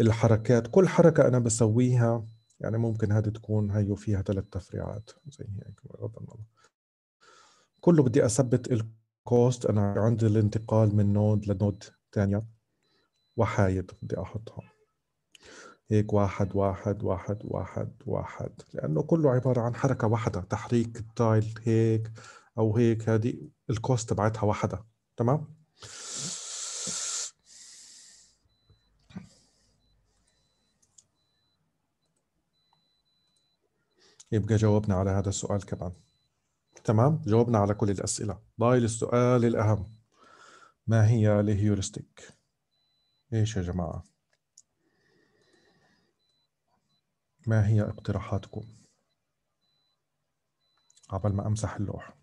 الحركات كل حركة أنا بسويها يعني ممكن هذه تكون هي فيها ثلاث تفريعات زي هيك بغض النظر كله بدي أثبت الكوست أنا عندي الانتقال من نود لنود ثانية وحايد بدي أحطها هيك واحد واحد واحد واحد واحد لأنه كله عبارة عن حركة واحدة تحريك التايل هيك أو هيك هذه الكوست تبعتها واحدة تمام يبقى جاوبنا على هذا السؤال كمان تمام جاوبنا على كل الأسئلة ضايل السؤال الأهم ما هي الهيورستيك إيش يا جماعة ما هي اقتراحاتكم قبل ما أمسح اللوحة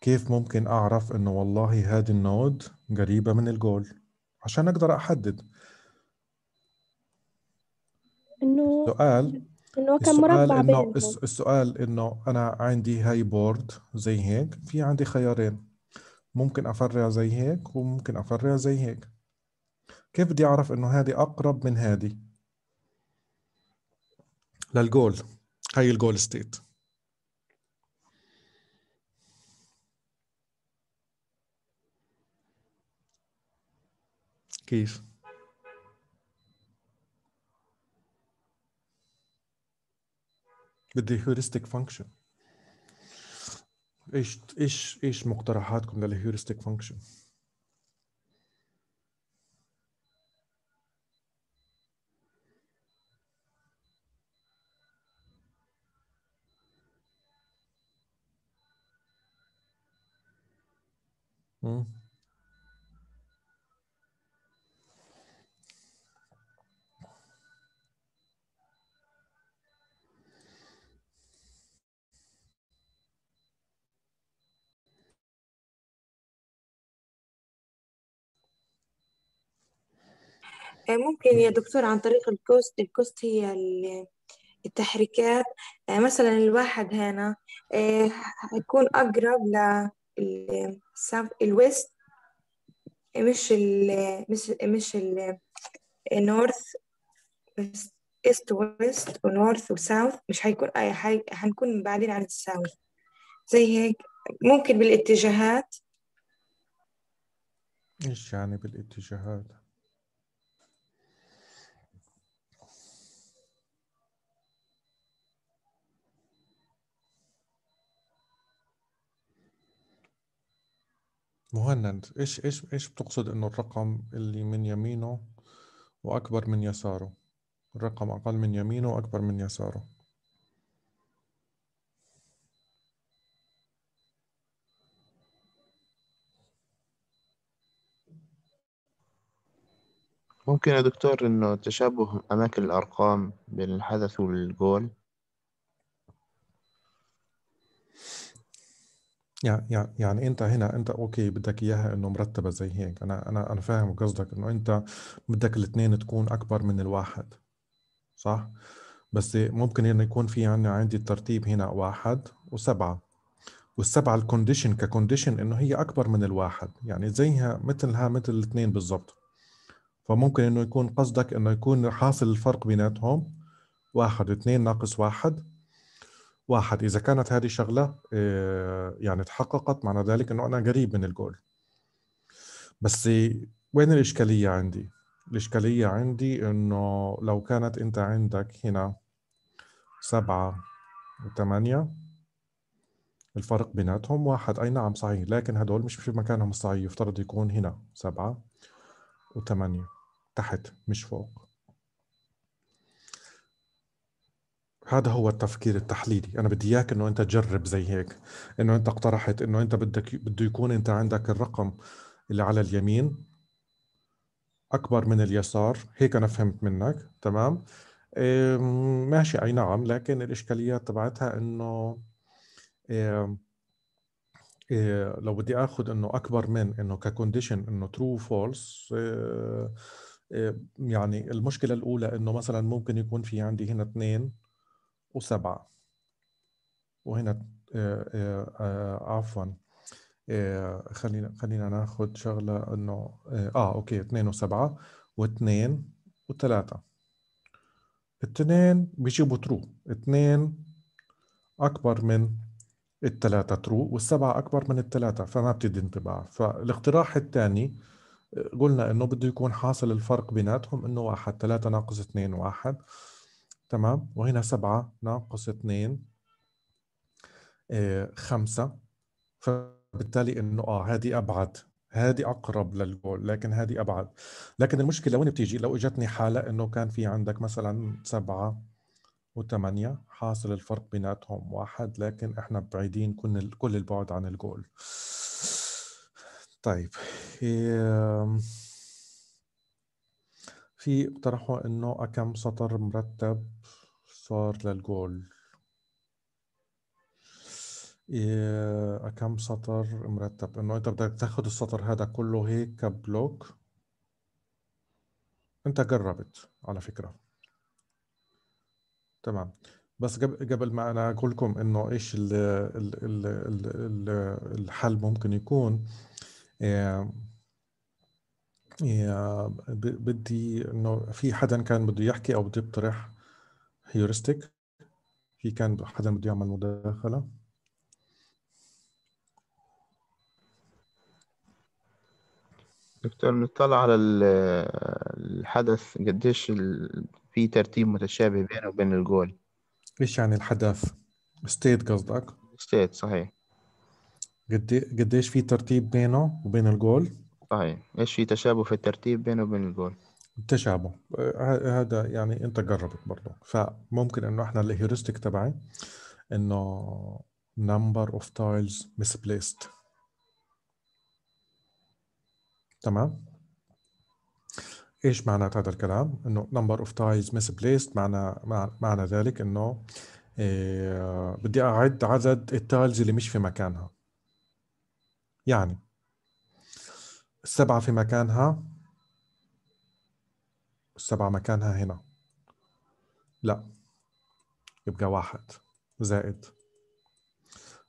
كيف ممكن أعرف إنه والله هذه النود قريبة من الجول عشان أقدر أحدد السؤال انه كان مربع بينهم السؤال انه انا عندي هاي بورد زي هيك في عندي خيارين ممكن افرع زي هيك وممكن افرع زي هيك كيف بدي اعرف انه هذه اقرب من هذه للجول هاي الجول ستيت كيف بدي هيوريستيك فانكشن ايش ايش ايش مقترحاتكم للهيورستيك فانكشن Mm-hmm. آه، ممكن يا دكتور عن طريق الكوست الكوست هي ال التحريكات آه، مثلا الواحد هنا آه، هيكون أقرب للساف الويست مش ال مش مش نورث ايست ويست ونورث وساوث مش هيكون هنكون بعدين عن الساوث زي هيك ممكن بالاتجاهات ايش يعني بالاتجاهات؟ مهند ايش ايش ايش بتقصد انه الرقم اللي من يمينه واكبر من يساره الرقم اقل من يمينه واكبر من يساره ممكن يا دكتور انه تشابه اماكن الارقام بين الحدث والجول يعني يعني انت هنا انت اوكي بدك اياها انه مرتبه زي هيك انا انا انا فاهم قصدك انه انت بدك الاثنين تكون اكبر من الواحد صح بس ممكن انه يكون في عندنا عندي الترتيب هنا واحد وسبعه والسبعه الكونديشن ككونديشن انه هي اكبر من الواحد يعني زيها مثلها مثل الاثنين بالضبط فممكن انه يكون قصدك انه يكون حاصل الفرق بيناتهم واحد واثنين ناقص واحد واحد اذا كانت هذه الشغله آه، يعني تحققت معنى ذلك انه انا قريب من الجول بس وين الاشكاليه عندي الاشكاليه عندي انه لو كانت انت عندك هنا سبعة وثمانية الفرق بيناتهم واحد أي نعم صحيح لكن هدول مش في مكانهم الصحيح يفترض يكون هنا سبعة وثمانية تحت مش فوق هذا هو التفكير التحليلي انا بدي اياك انه انت تجرب زي هيك انه انت اقترحت انه انت بدك بده يكون انت عندك الرقم اللي على اليمين اكبر من اليسار هيك انا فهمت منك تمام ماشي اي نعم لكن الاشكاليات تبعتها انه إيه لو بدي اخذ انه اكبر من انه ككونديشن انه ترو فولس يعني المشكله الاولى انه مثلا ممكن يكون في عندي هنا اثنين وسبعة وهنا آه، آه، آه، عفوا خلينا خلينا ناخذ شغله انه اه اوكي اثنين وسبعة واثنين وثلاثة الاثنين بيجيبوا ترو اثنين اكبر من الثلاثة ترو والسبعة أكبر من الثلاثة فما بتدي انطباع فالاقتراح الثاني قلنا إنه بده يكون حاصل الفرق بيناتهم إنه واحد ثلاثة ناقص اثنين واحد تمام وهنا سبعة ناقص اثنين آه، خمسة فبالتالي انه اه هذه ابعد هذه اقرب للجول لكن هذه ابعد لكن المشكله وين بتيجي لو اجتني حاله انه كان في عندك مثلا سبعة وثمانية حاصل الفرق بيناتهم واحد لكن احنا بعيدين كل كل البعد عن الجول طيب آه، في اقترحوا انه كم سطر مرتب صار للجول إيه كم سطر مرتب انه انت بدك تاخذ السطر هذا كله هيك كبلوك انت جربت على فكره تمام بس قبل ما انا اقول لكم انه ايش ال ال ال ال ال الحل ممكن يكون إيه إيه بدي انه في حدا كان بده يحكي او بده يقترح هيورستيك في كان حدا بده يعمل مداخله دكتور نطلع على الحدث قديش في ترتيب متشابه بينه وبين الجول ايش يعني الحدث ستيت قصدك ستيت صحيح قد قديش في ترتيب بينه وبين الجول صحيح ايش في تشابه في الترتيب بينه وبين الجول التشابه آه، هذا يعني انت جربت برضه فممكن انه احنا الهيورستيك تبعي انه number of tiles misplaced تمام ايش معنى هذا الكلام انه number of tiles misplaced معنى معنى ذلك انه إيه بدي اعد عدد التايلز اللي مش في مكانها يعني السبعه في مكانها السبعة مكانها هنا لا يبقى واحد زائد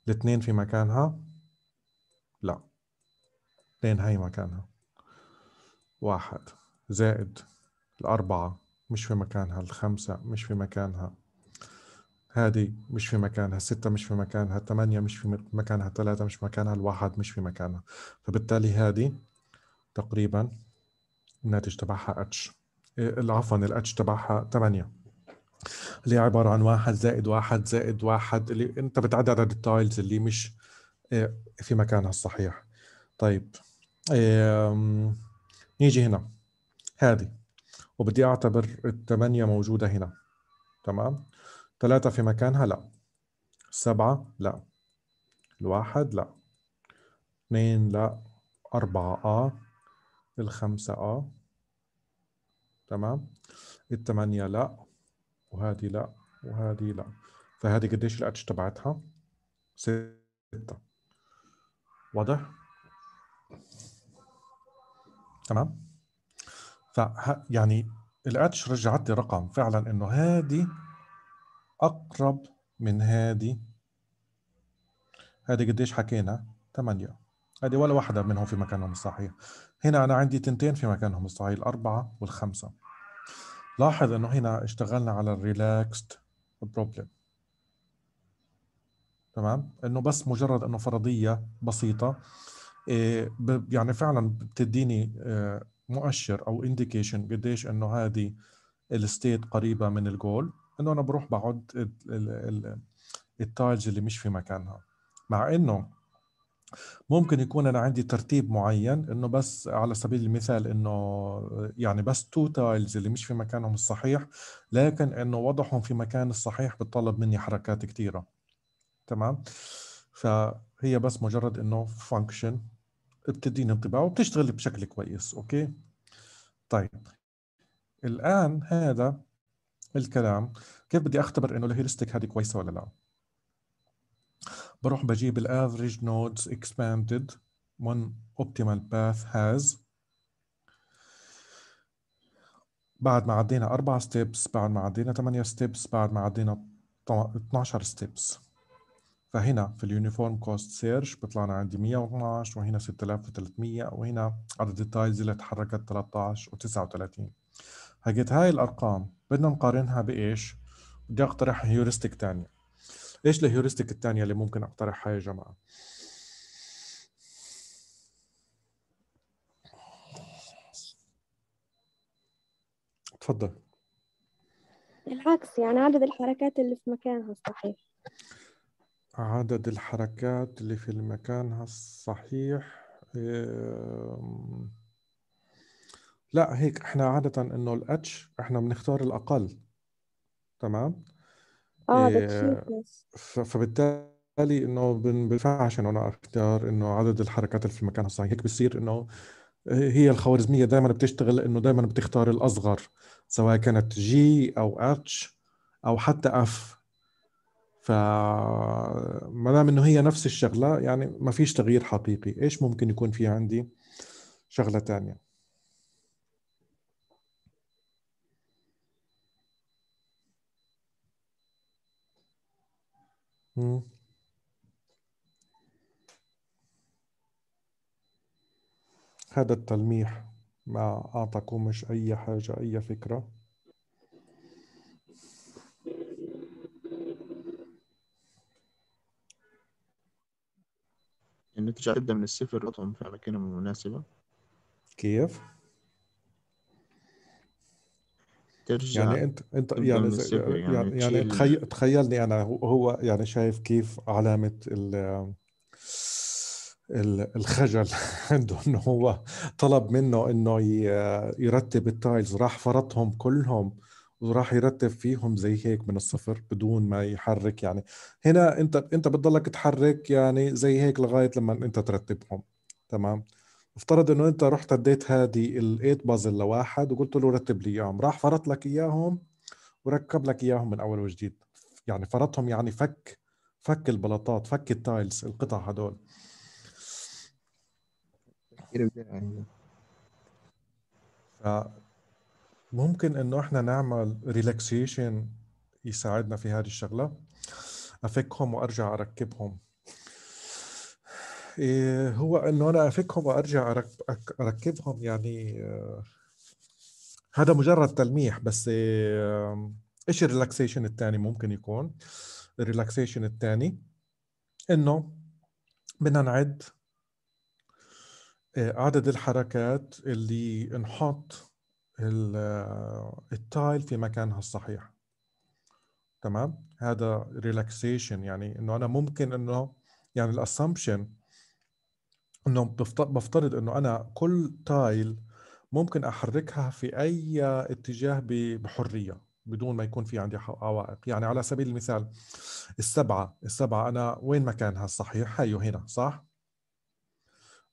الاثنين في مكانها لا اثنين هاي مكانها واحد زائد الأربعة مش في مكانها الخمسة مش في مكانها هذه مش في مكانها ستة مش في مكانها ثمانية مش في مكانها ثلاثة مش في مكانها الواحد مش في مكانها فبالتالي هذه تقريبا الناتج تبعها اتش إيه، عفوا الاتش تبعها 8 اللي هي عباره عن واحد زائد واحد زائد واحد اللي انت بتعد عدد التايلز اللي مش إيه، في مكانها الصحيح طيب نيجي هنا هذه وبدي اعتبر الثمانية موجودة هنا تمام ثلاثة في مكانها لا سبعة لا الواحد لا اثنين لا أربعة آه الخمسة آه تمام الثمانية لا وهذه لا وهذه لا فهذه قديش الاتش تبعتها؟ ستة واضح؟ تمام؟ ف يعني الاتش رجعت لي رقم فعلا انه هذه اقرب من هذه هذه قديش حكينا؟ 8 هذه ولا واحدة منهم في مكانهم الصحيح هنا أنا عندي تنتين في مكانهم الصحيح الأربعة والخمسة لاحظ أنه هنا اشتغلنا على الريلاكست بروبلم تمام أنه بس مجرد أنه فرضية بسيطة إيه، يعني فعلا بتديني آه، مؤشر أو انديكيشن قديش أنه هذه الستيت قريبة من الجول أنه أنا بروح بعد التايلز اللي مش في مكانها مع أنه ممكن يكون انا عندي ترتيب معين انه بس على سبيل المثال انه يعني بس تو تايلز اللي مش في مكانهم الصحيح لكن انه وضعهم في مكان الصحيح بتطلب مني حركات كثيره تمام فهي بس مجرد انه فانكشن بتديني انطباع وبتشتغل بشكل كويس اوكي طيب الان هذا الكلام كيف بدي اختبر انه الهيرستيك هذه كويسه ولا لا بروح بجيب average nodes expanded one optimal path has بعد ما عدينا أربعة steps بعد ما عدينا 8 steps بعد ما عدينا 12 steps فهنا في اليونيفورم كوست سيرش بيطلع لنا عندي 112 وهنا 6300 وهنا عدد التايلز اللي تحركت 13 و39 هجيت هاي الارقام بدنا نقارنها بايش؟ بدي اقترح هيورستيك ثانيه ايش الهيورستيك الثانيه اللي ممكن اقترحها يا جماعه تفضل العكس يعني عدد الحركات اللي في مكانها الصحيح عدد الحركات اللي في مكانها الصحيح لا هيك احنا عادة انه الاتش احنا بنختار الاقل تمام اه إيه، بتشوف فبالتالي انه بنفعش انه انا اختار انه عدد الحركات اللي في المكان الصحيح هيك بصير انه هي الخوارزمية دائما بتشتغل انه دائما بتختار الاصغر سواء كانت جي او اتش او حتى اف فما دام انه هي نفس الشغلة يعني ما فيش تغيير حقيقي ايش ممكن يكون في عندي شغلة ثانيه هذا التلميح ما أعطاكمش أي حاجة أي فكرة النتيجة تبدأ من الصفر رقم في الأماكن المناسبة كيف؟ ترجع يعني انت انت يعني, يعني يعني, يعني تخيل تخيلني انا هو يعني شايف كيف علامه ال الخجل عنده انه هو طلب منه انه يرتب التايلز راح فرطهم كلهم وراح يرتب فيهم زي هيك من الصفر بدون ما يحرك يعني هنا انت انت بتضلك تحرك يعني زي هيك لغايه لما انت ترتبهم تمام افترض انه انت رحت اديت هذه الايت بازل لواحد وقلت له رتب لي اياهم راح فرط لك اياهم وركب لك اياهم من اول وجديد يعني فرطهم يعني فك فك البلاطات فك التايلز القطع هدول ممكن انه احنا نعمل ريلاكسيشن يساعدنا في هذه الشغله افكهم وارجع اركبهم إيه، هو انه انا افكهم وارجع اركبهم يعني آه، هذا مجرد تلميح بس آه، ايش الريلاكسيشن الثاني ممكن يكون الريلاكسيشن الثاني انه بدنا نعد آه، عدد الحركات اللي نحط التايل في مكانها الصحيح تمام هذا ريلاكسيشن يعني انه انا ممكن انه يعني الاسامبشن انه بفترض انه انا كل تايل ممكن احركها في اي اتجاه بحريه بدون ما يكون في عندي عوائق يعني على سبيل المثال السبعه السبعه انا وين مكانها الصحيح هي هنا صح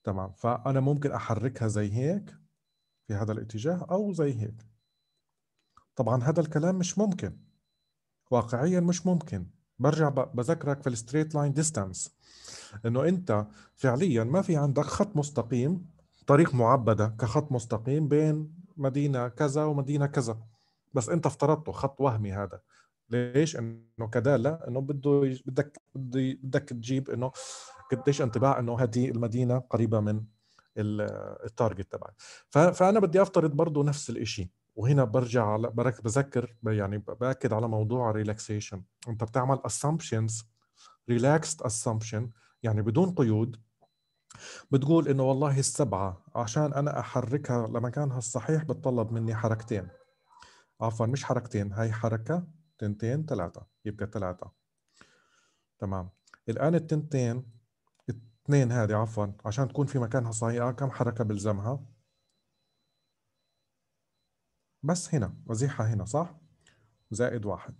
تمام فانا ممكن احركها زي هيك في هذا الاتجاه او زي هيك طبعا هذا الكلام مش ممكن واقعيا مش ممكن برجع بذكرك في الستريت لاين ديستانس انه انت فعليا ما في عندك خط مستقيم طريق معبده كخط مستقيم بين مدينه كذا ومدينه كذا بس انت افترضته خط وهمي هذا ليش انه كداله انه بده بدك بدك تجيب انه قديش انطباع انه هذه المدينه قريبه من التارجت تبعك فانا بدي افترض برضه نفس الشيء وهنا برجع على برك بذكر يعني باكد على موضوع الريلاكسيشن انت بتعمل assumptions relaxed assumption يعني بدون قيود بتقول انه والله السبعه عشان انا احركها لمكانها الصحيح بتطلب مني حركتين عفوا مش حركتين هاي حركه تنتين ثلاثه يبقى ثلاثه تمام الان التنتين اثنين هذه عفوا عشان تكون في مكانها صحيحه آه، كم حركه بلزمها بس هنا وزيحها هنا صح زائد واحد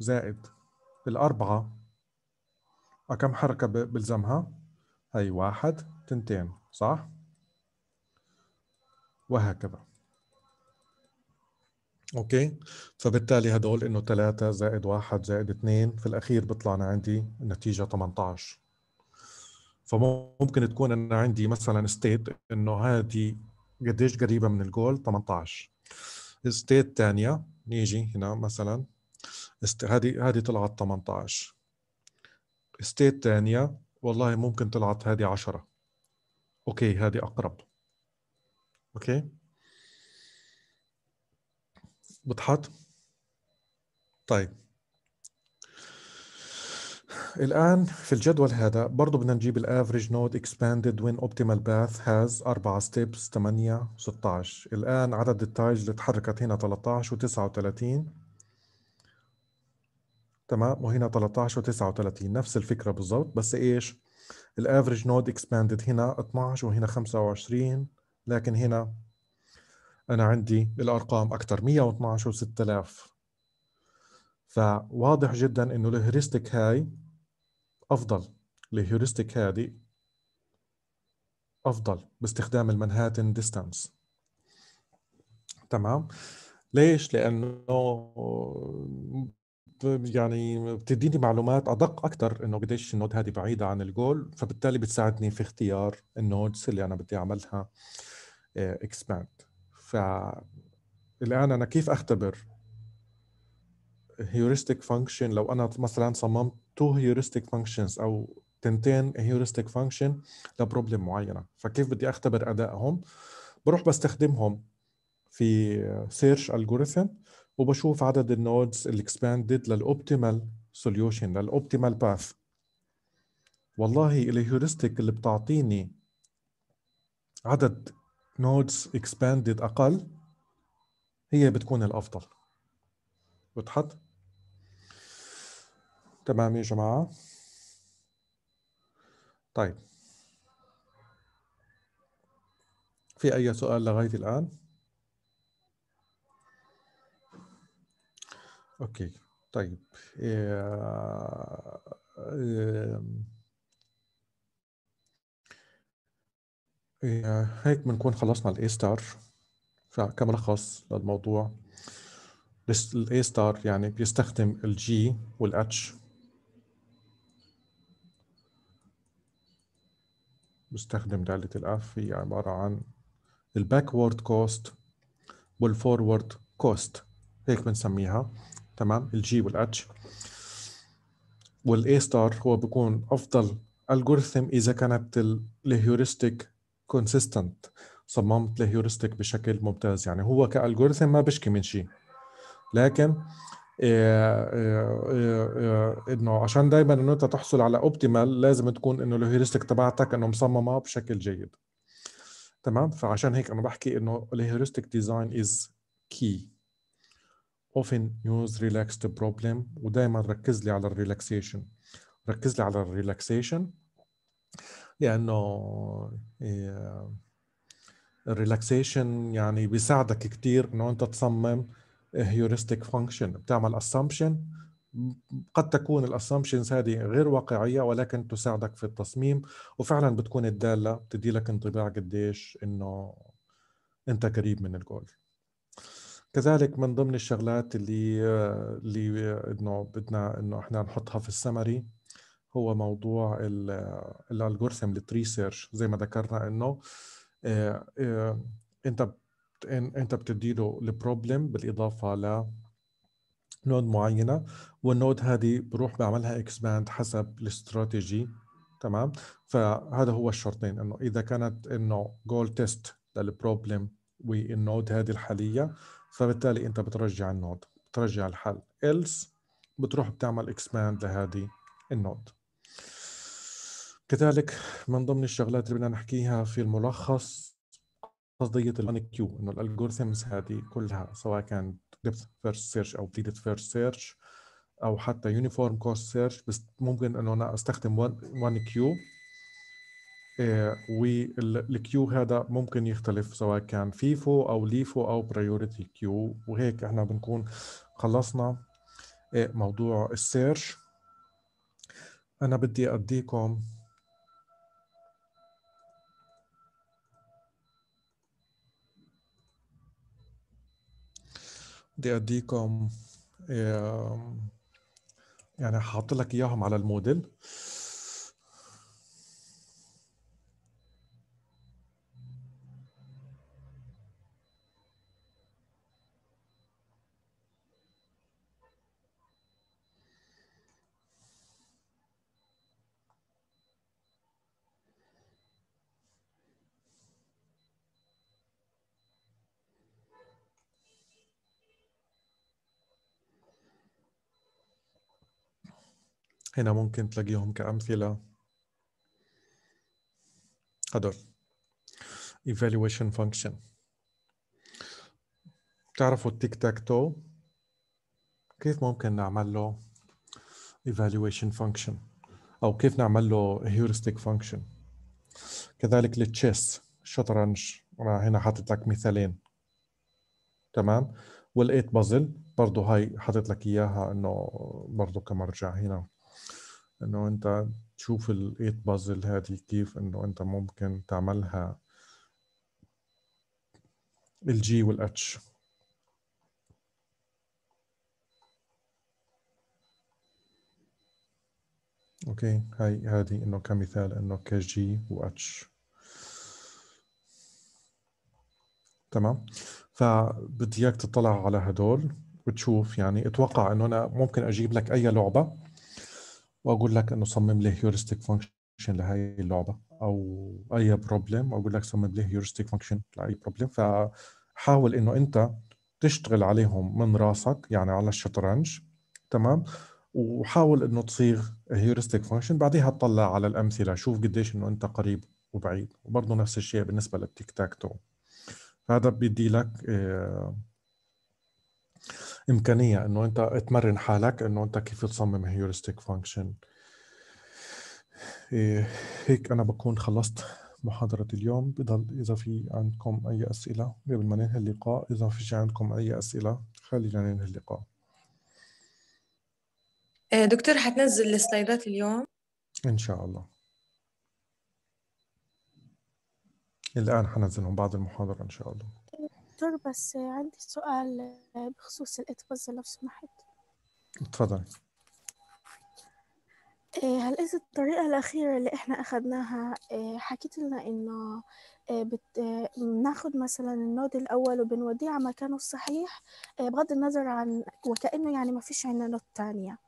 زائد الأربعة كم حركة بلزمها؟ هي واحد تنتين صح؟ وهكذا اوكي فبالتالي هدول انه 3 زائد 1 زائد 2 في الاخير بيطلع انا عندي النتيجه 18 فممكن تكون انا عندي مثلا ستيت انه هذه قديش قريبه من الجول 18 ستيت ثانيه نيجي هنا مثلا هذه هذه طلعت 18 ستيت تانية والله ممكن طلعت هذه عشرة اوكي هذه اقرب اوكي بتحط طيب الآن في الجدول هذا برضه بدنا نجيب الـ average node expanded when optimal path has 4 steps 8 16 الآن عدد التايلز اللي تحركت هنا 13 و39 تمام وهنا 13 و39 نفس الفكره بالضبط بس ايش الافريج نود اكسباندد هنا 12 وهنا 25 لكن هنا انا عندي الارقام اكثر 112 و6000 فواضح جدا انه الهيوريستيك هاي افضل الهيوريستيك هذه افضل باستخدام المنهاتن ديستانس تمام ليش لانه يعني بتديني معلومات ادق اكثر انه قديش النود هذه بعيده عن الجول فبالتالي بتساعدني في اختيار النودز اللي انا بدي اعملها اكسباند آه، فالان انا كيف اختبر هيورستيك فانكشن لو انا مثلا صممت تو هيورستيك فانكشنز او تنتين هيورستيك فانكشن لبروبلم معينه فكيف بدي اختبر ادائهم بروح بستخدمهم في سيرش الجوريثم وبشوف عدد النودز الاكسباندد للاوبتيمال سوليوشن للاوبتيمال باث والله الهيورستيك اللي بتعطيني عدد نودز اكسباندد اقل هي بتكون الافضل وتحط تمام يا جماعه طيب في اي سؤال لغايه الان اوكي طيب هيك بنكون خلصنا الاي ستار كملخص للموضوع الاي ستار يعني بيستخدم الجي والاتش بيستخدم دالة الاف هي عبارة عن الباكورد كوست والفورورد كوست هيك بنسميها تمام الجي والاتش والاي ستار هو بيكون افضل الجوريثم اذا كانت الهيورستيك كونسيستنت صممت الهيورستيك بشكل ممتاز يعني هو كالجوريثم ما بشكي من شيء لكن آه، آه، آه، انه عشان دائما انه انت تحصل على اوبتيمال لازم تكون انه الهيورستيك تبعتك انه مصممه بشكل جيد تمام فعشان هيك انا بحكي انه الهيورستيك ديزاين از كي often use relaxed problem ودائما ركز لي على الريلاكسيشن ركز لي على الريلاكسيشن لانه الريلاكسيشن آه، يعني بيساعدك كثير انه انت تصمم هيوريستيك فانكشن بتعمل اسامبشن قد تكون الاسامبشنز هذه غير واقعيه ولكن تساعدك في التصميم وفعلا بتكون الداله بتدي لك انطباع قديش انه انت قريب من الجول كذلك من ضمن الشغلات اللي اللي انه بدنا انه احنا نحطها في السمري هو موضوع الالجوريثم للتري سيرش زي ما ذكرنا انه آه، آه، انت انت بتدي له البروبلم بالاضافه ل نود معينه والنود هذه بروح بعملها اكسباند حسب الاستراتيجي تمام فهذا هو الشرطين انه اذا كانت انه جول تيست للبروبلم والنود هذه الحاليه فبالتالي انت بترجع النود بترجع الحل else بتروح بتعمل اكسباند لهذه النود كذلك من ضمن الشغلات اللي بدنا نحكيها في الملخص قضية الان كيو انه الالجوريثمز هذه كلها سواء كان depth first search او deleted first search او حتى يونيفورم كوست سيرش بس ممكن انه انا استخدم one كيو آه، والكيو هذا ممكن يختلف سواء كان فيفو او ليفو او برايورتي كيو وهيك احنا بنكون خلصنا آه، موضوع السيرش انا بدي اديكم بدي اديكم يعني حاط لك اياهم على الموديل هنا ممكن تلاقيهم كأمثلة هدول evaluation function بتعرفوا التيك تاك تو كيف ممكن نعمل له evaluation function أو كيف نعمل له heuristic function كذلك للتشيس الشطرنج أنا هنا حاطط لك مثالين تمام والايت بازل برضه هاي حاطط لك اياها انه برضه كمرجع هنا انه انت تشوف الايت بازل هذه كيف انه انت ممكن تعملها الجي والاتش اوكي هاي هذه انه كمثال انه كجي واتش تمام فبدي اياك تطلع على هدول وتشوف يعني اتوقع انه انا ممكن اجيب لك اي لعبه واقول لك انه صمم لي هيورستيك فانكشن لهي اللعبه او اي بروبلم واقول لك صمم لي هيورستيك فانكشن لاي بروبلم فحاول انه انت تشتغل عليهم من راسك يعني على الشطرنج تمام وحاول انه تصيغ هيورستيك فانكشن بعديها اطلع على الامثله شوف قديش انه انت قريب وبعيد وبرضه نفس الشيء بالنسبه للتيك تاك تو هذا بدي لك آه، امكانيه انه انت تمرن حالك انه انت كيف تصمم هيورستيك إيه، فانكشن هيك انا بكون خلصت محاضرة اليوم بضل إذا في عندكم أي أسئلة قبل ما ننهي اللقاء إذا في شي عندكم أي أسئلة خلينا ننهي اللقاء إيه، دكتور حتنزل السلايدات اليوم إن شاء الله الآن حنزلهم بعد المحاضرة إن شاء الله دكتور بس عندي سؤال بخصوص الإتفاز لو سمحت تفضلي إيه، هل إذا الطريقة الأخيرة اللي إحنا أخدناها إيه، حكيت لنا إنه بناخذ إيه، بناخد مثلا النود الأول وبنوديه على مكانه الصحيح بغض النظر عن وكأنه يعني ما فيش عندنا نود تانية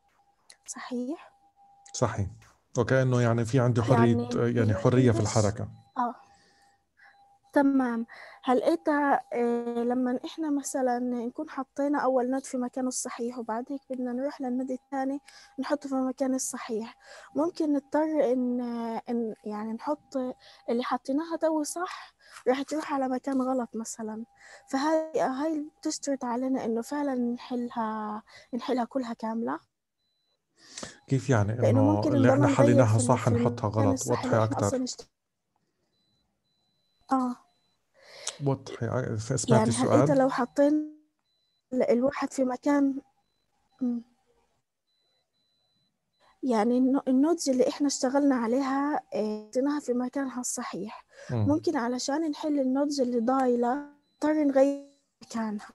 صحيح؟ صحيح وكأنه يعني في عندي حرية يعني, يعني حرية في الحركة آه تمام هلقيتها إيه آه، لما احنا مثلا نكون حطينا اول نود في مكانه الصحيح وبعد هيك بدنا نروح للنود الثاني نحطه في مكان الصحيح ممكن نضطر ان, إن يعني نحط اللي حطيناها تو صح راح تروح على مكان غلط مثلا فهاي هاي بتشترط علينا انه فعلا نحلها نحلها كلها كامله كيف يعني انه اللي احنا حليناها صح نحطها غلط وضحي اكثر اه وضحي سمعتي يعني, يعني السؤال حتى لو حطينا الواحد في مكان يعني النودز اللي احنا اشتغلنا عليها آه، حطيناها في مكانها الصحيح مم. ممكن علشان نحل النودز اللي ضايله نضطر نغير مكانها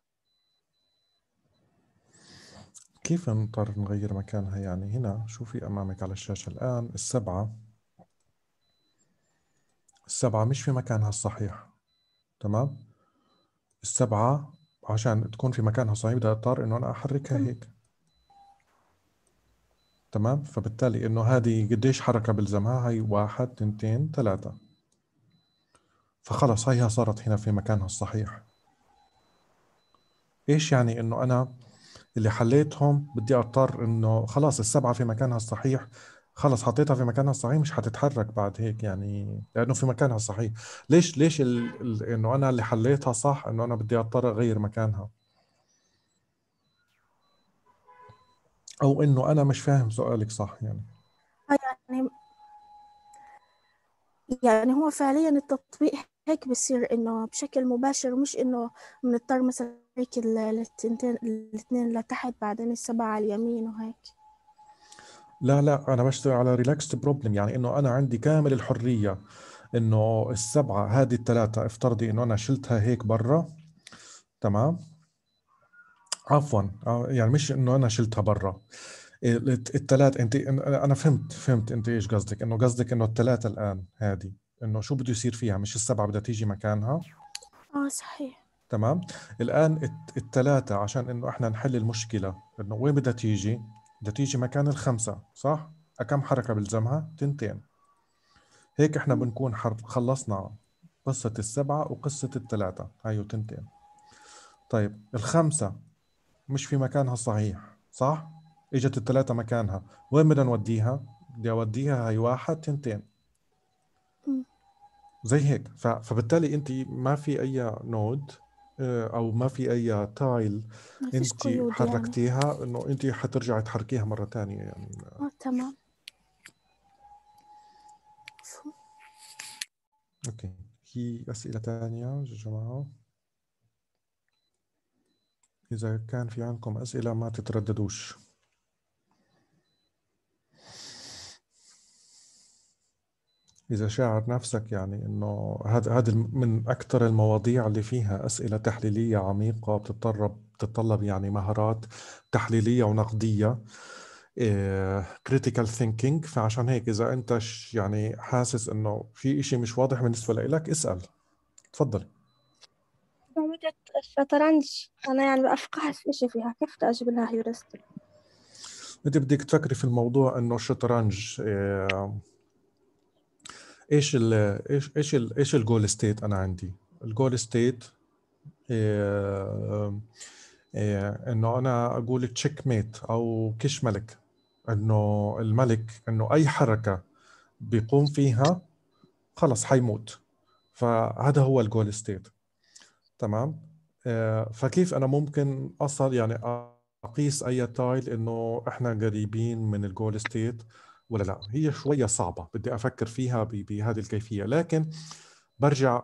كيف نضطر نغير مكانها يعني هنا شوفي امامك على الشاشه الان السبعه السبعه مش في مكانها الصحيح تمام السبعة عشان تكون في مكانها صحيح بدي اضطر انه انا احركها هيك تمام فبالتالي انه هذه قديش حركة بلزمها هاي واحد تنتين ثلاثة فخلص هيها صارت هنا في مكانها الصحيح ايش يعني انه انا اللي حليتهم بدي اضطر انه خلاص السبعه في مكانها الصحيح خلص حطيتها في مكانها الصحيح مش حتتحرك بعد هيك يعني لانه في مكانها الصحيح ليش ليش ال... ال... انه انا اللي حليتها صح انه انا بدي اضطر اغير مكانها او انه انا مش فاهم سؤالك صح يعني آه، يعني يعني هو فعليا التطبيق هيك بصير انه بشكل مباشر مش انه بنضطر مثلا هيك الاثنين لتحت بعدين السبعة على اليمين وهيك لا لا انا بشتغل على ريلاكست بروبلم يعني انه انا عندي كامل الحريه انه السبعه هذه الثلاثه افترضي انه انا شلتها هيك برا تمام عفوا آه، يعني مش انه انا شلتها برا الثلاث انت انا فهمت فهمت انت ايش قصدك انه قصدك انه الثلاثه الان هذه انه شو بده يصير فيها مش السبعه بدها تيجي مكانها اه صحيح تمام الان الثلاثه عشان انه احنا نحل المشكله انه وين بدها تيجي بدها تيجي مكان الخمسة صح؟ كم حركة بلزمها؟ تنتين هيك احنا بنكون خلصنا قصة السبعة وقصة الثلاثة هاي أيوة، تنتين طيب الخمسة مش في مكانها الصحيح صح؟ اجت الثلاثة مكانها وين بدنا نوديها؟ بدي اوديها هاي واحد تنتين زي هيك فبالتالي انت ما في اي نود آه، او ما في اي تايل انت يعني. حركتيها يعني. انه انت حترجعي تحركيها مره ثانيه يعني اه تمام اوكي في اسئله ثانيه يا جماعه اذا كان في عندكم اسئله ما تترددوش اذا شاعر نفسك يعني انه هذا هذا من اكثر المواضيع اللي فيها اسئله تحليليه عميقه بتتطلب بتتطلب يعني مهارات تحليليه ونقديه كريتيكال آه، ثينكينج فعشان هيك اذا انت يعني حاسس انه في إشي مش واضح بالنسبه لك اسال تفضلي لعبة الشطرنج أنا يعني ما أفقهش إشي فيها كيف بدي أجيب لها هيورستيك؟ أنت بدك تفكري في الموضوع إنه الشطرنج إيه ايش ال ايش ايش الـ ايش الجول ستيت انا عندي الجول ستيت إيه إيه انه انا اقول تشيك ميت او كش ملك انه الملك انه اي حركه بيقوم فيها خلص حيموت فهذا هو الجول ستيت تمام إيه فكيف انا ممكن اصل يعني اقيس اي تايل انه احنا قريبين من الجول ستيت ولا لا هي شوية صعبة بدي أفكر فيها بهذه الكيفية لكن برجع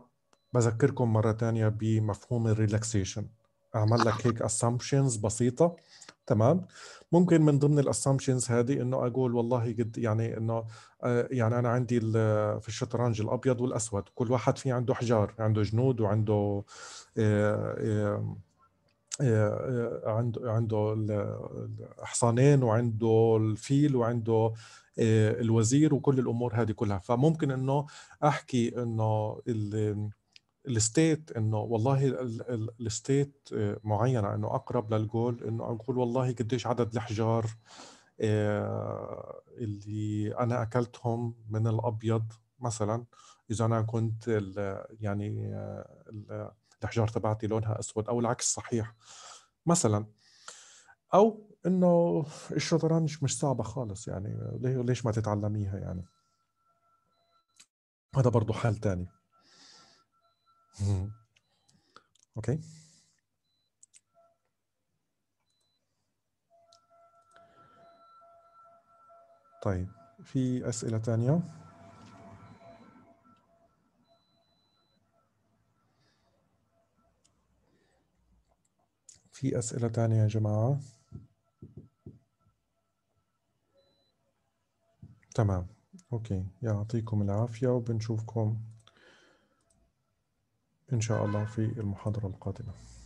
بذكركم مرة تانية بمفهوم الريلاكسيشن أعمل لك هيك assumptions بسيطة تمام ممكن من ضمن الاسامبشنز هذه انه اقول والله قد يعني انه آه، يعني انا عندي في الشطرنج الابيض والاسود كل واحد في عنده حجار عنده جنود وعنده آه، آه، آه، عنده عنده الحصانين وعنده الفيل وعنده آه، الوزير وكل الامور هذه كلها فممكن انه احكي انه الستيت انه والله الستيت معينه انه اقرب للجول انه اقول والله قديش عدد الحجار اللي انا اكلتهم من الابيض مثلا اذا انا كنت ال يعني ال الحجار تبعتي لونها اسود او العكس صحيح مثلا او انه الشطرنج مش صعبه خالص يعني ليش ما تتعلميها يعني هذا برضه حال تاني اوكي طيب في اسئله تانية في أسئلة تانية يا جماعة تمام أوكي يعطيكم العافية وبنشوفكم إن شاء الله في المحاضرة القادمة